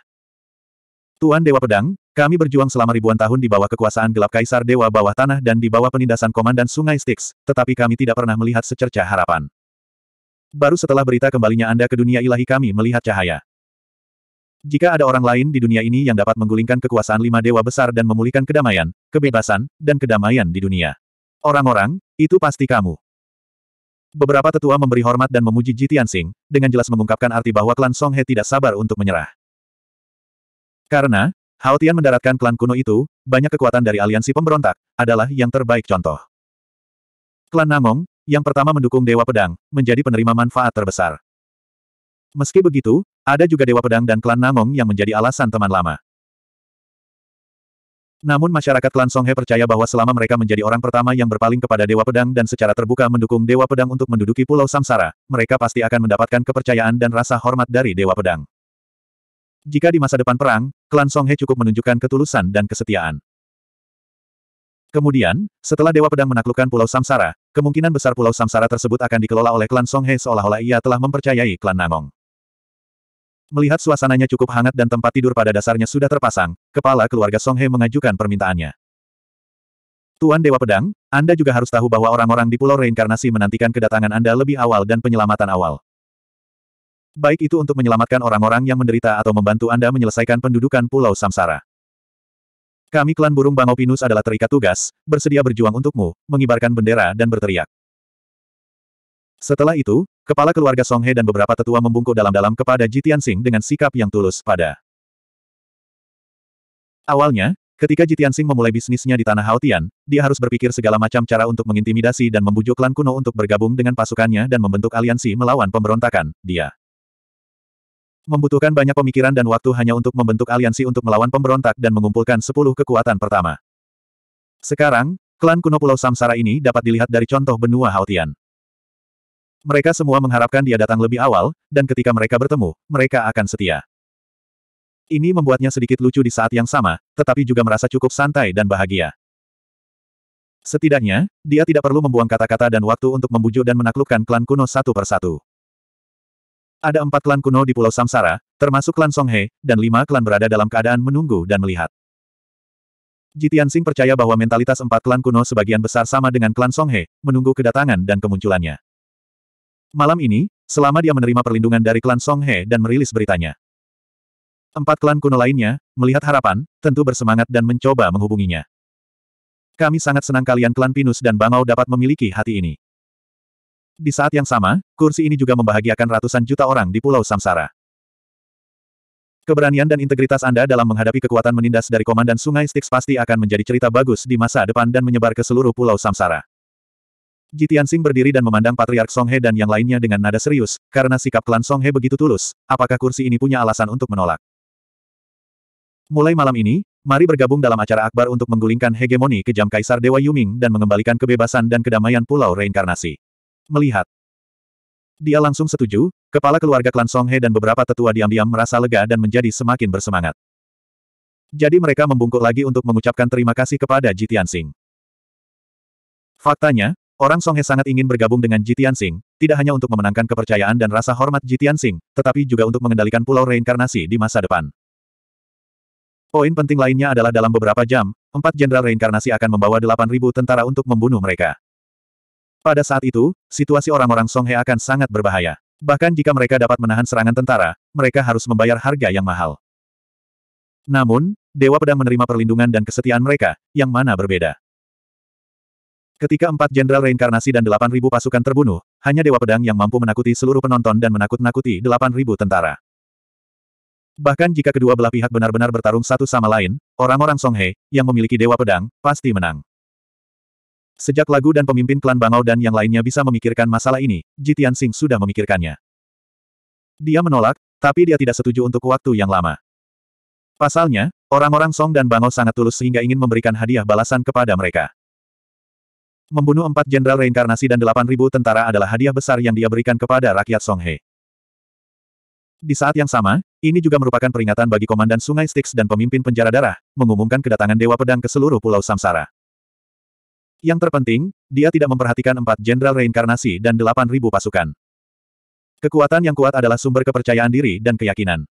Tuan Dewa Pedang, kami berjuang selama ribuan tahun di bawah kekuasaan gelap Kaisar Dewa Bawah Tanah dan di bawah penindasan Komandan Sungai Styx, tetapi kami tidak pernah melihat secerca harapan. Baru setelah berita kembalinya Anda ke dunia ilahi kami melihat cahaya. Jika ada orang lain di dunia ini yang dapat menggulingkan kekuasaan lima dewa besar dan memulihkan kedamaian, kebebasan, dan kedamaian di dunia. Orang-orang, itu pasti kamu. Beberapa tetua memberi hormat dan memuji Ji Tianxing, dengan jelas mengungkapkan arti bahwa klan Song He tidak sabar untuk menyerah. Karena, Hao Tian mendaratkan klan kuno itu, banyak kekuatan dari aliansi pemberontak, adalah yang terbaik contoh. Klan Namong, yang pertama mendukung Dewa Pedang, menjadi penerima manfaat terbesar. Meski begitu, ada juga Dewa Pedang dan klan Namong yang menjadi alasan teman lama. Namun masyarakat klan Songhe percaya bahwa selama mereka menjadi orang pertama yang berpaling kepada Dewa Pedang dan secara terbuka mendukung Dewa Pedang untuk menduduki Pulau Samsara, mereka pasti akan mendapatkan kepercayaan dan rasa hormat dari Dewa Pedang. Jika di masa depan perang, klan Songhe cukup menunjukkan ketulusan dan kesetiaan. Kemudian, setelah Dewa Pedang menaklukkan Pulau Samsara, kemungkinan besar Pulau Samsara tersebut akan dikelola oleh klan Songhe seolah-olah ia telah mempercayai klan Namong. Melihat suasananya cukup hangat dan tempat tidur pada dasarnya sudah terpasang, kepala keluarga Song He mengajukan permintaannya. Tuan Dewa Pedang, Anda juga harus tahu bahwa orang-orang di Pulau Reinkarnasi menantikan kedatangan Anda lebih awal dan penyelamatan awal. Baik itu untuk menyelamatkan orang-orang yang menderita atau membantu Anda menyelesaikan pendudukan Pulau Samsara. Kami klan burung Bangau Pinus adalah terikat tugas, bersedia berjuang untukmu, mengibarkan bendera dan berteriak. Setelah itu, Kepala keluarga Song He dan beberapa tetua membungkuk dalam-dalam kepada Ji Tianxing dengan sikap yang tulus pada. Awalnya, ketika Ji Tianxing memulai bisnisnya di Tanah Haotian, dia harus berpikir segala macam cara untuk mengintimidasi dan membujuk klan kuno untuk bergabung dengan pasukannya dan membentuk aliansi melawan pemberontakan, dia. Membutuhkan banyak pemikiran dan waktu hanya untuk membentuk aliansi untuk melawan pemberontak dan mengumpulkan sepuluh kekuatan pertama. Sekarang, klan kuno Pulau Samsara ini dapat dilihat dari contoh benua Haotian. Mereka semua mengharapkan dia datang lebih awal, dan ketika mereka bertemu, mereka akan setia. Ini membuatnya sedikit lucu di saat yang sama, tetapi juga merasa cukup santai dan bahagia. Setidaknya, dia tidak perlu membuang kata-kata dan waktu untuk membujuk dan menaklukkan klan kuno satu persatu. Ada empat klan kuno di Pulau Samsara, termasuk klan Songhe, dan lima klan berada dalam keadaan menunggu dan melihat. Jitian Sing percaya bahwa mentalitas empat klan kuno sebagian besar sama dengan klan Songhe, menunggu kedatangan dan kemunculannya. Malam ini, selama dia menerima perlindungan dari klan Song He dan merilis beritanya. Empat klan kuno lainnya, melihat harapan, tentu bersemangat dan mencoba menghubunginya. Kami sangat senang kalian klan Pinus dan Bangau dapat memiliki hati ini. Di saat yang sama, kursi ini juga membahagiakan ratusan juta orang di Pulau Samsara. Keberanian dan integritas Anda dalam menghadapi kekuatan menindas dari Komandan Sungai Styx pasti akan menjadi cerita bagus di masa depan dan menyebar ke seluruh Pulau Samsara. Jitian Sing berdiri dan memandang Patriark Songhe dan yang lainnya dengan nada serius, karena sikap klan Songhe begitu tulus, apakah kursi ini punya alasan untuk menolak? Mulai malam ini, mari bergabung dalam acara akbar untuk menggulingkan hegemoni kejam Kaisar Dewa Yuming dan mengembalikan kebebasan dan kedamaian Pulau Reinkarnasi. Melihat. Dia langsung setuju, kepala keluarga klan Songhe dan beberapa tetua diam-diam merasa lega dan menjadi semakin bersemangat. Jadi mereka membungkuk lagi untuk mengucapkan terima kasih kepada Jitian Sing. Faktanya, Orang Songhe sangat ingin bergabung dengan Jitian Sing, tidak hanya untuk memenangkan kepercayaan dan rasa hormat Jitian Sing, tetapi juga untuk mengendalikan pulau reinkarnasi di masa depan. Poin penting lainnya adalah dalam beberapa jam, empat jenderal reinkarnasi akan membawa 8.000 tentara untuk membunuh mereka. Pada saat itu, situasi orang-orang Songhe akan sangat berbahaya. Bahkan jika mereka dapat menahan serangan tentara, mereka harus membayar harga yang mahal. Namun, Dewa Pedang menerima perlindungan dan kesetiaan mereka, yang mana berbeda. Ketika empat jenderal reinkarnasi dan delapan ribu pasukan terbunuh, hanya Dewa Pedang yang mampu menakuti seluruh penonton dan menakut-nakuti delapan ribu tentara. Bahkan jika kedua belah pihak benar-benar bertarung satu sama lain, orang-orang Songhe, yang memiliki Dewa Pedang, pasti menang. Sejak lagu dan pemimpin klan Bangau dan yang lainnya bisa memikirkan masalah ini, Jitian Sing sudah memikirkannya. Dia menolak, tapi dia tidak setuju untuk waktu yang lama. Pasalnya, orang-orang Song dan Bangau sangat tulus sehingga ingin memberikan hadiah balasan kepada mereka. Membunuh empat jenderal reinkarnasi dan delapan ribu tentara adalah hadiah besar yang dia berikan kepada rakyat Songhe. Di saat yang sama, ini juga merupakan peringatan bagi Komandan Sungai Styx dan pemimpin penjara darah, mengumumkan kedatangan Dewa Pedang ke seluruh Pulau Samsara. Yang terpenting, dia tidak memperhatikan empat jenderal reinkarnasi dan delapan ribu pasukan. Kekuatan yang kuat adalah sumber kepercayaan diri dan keyakinan.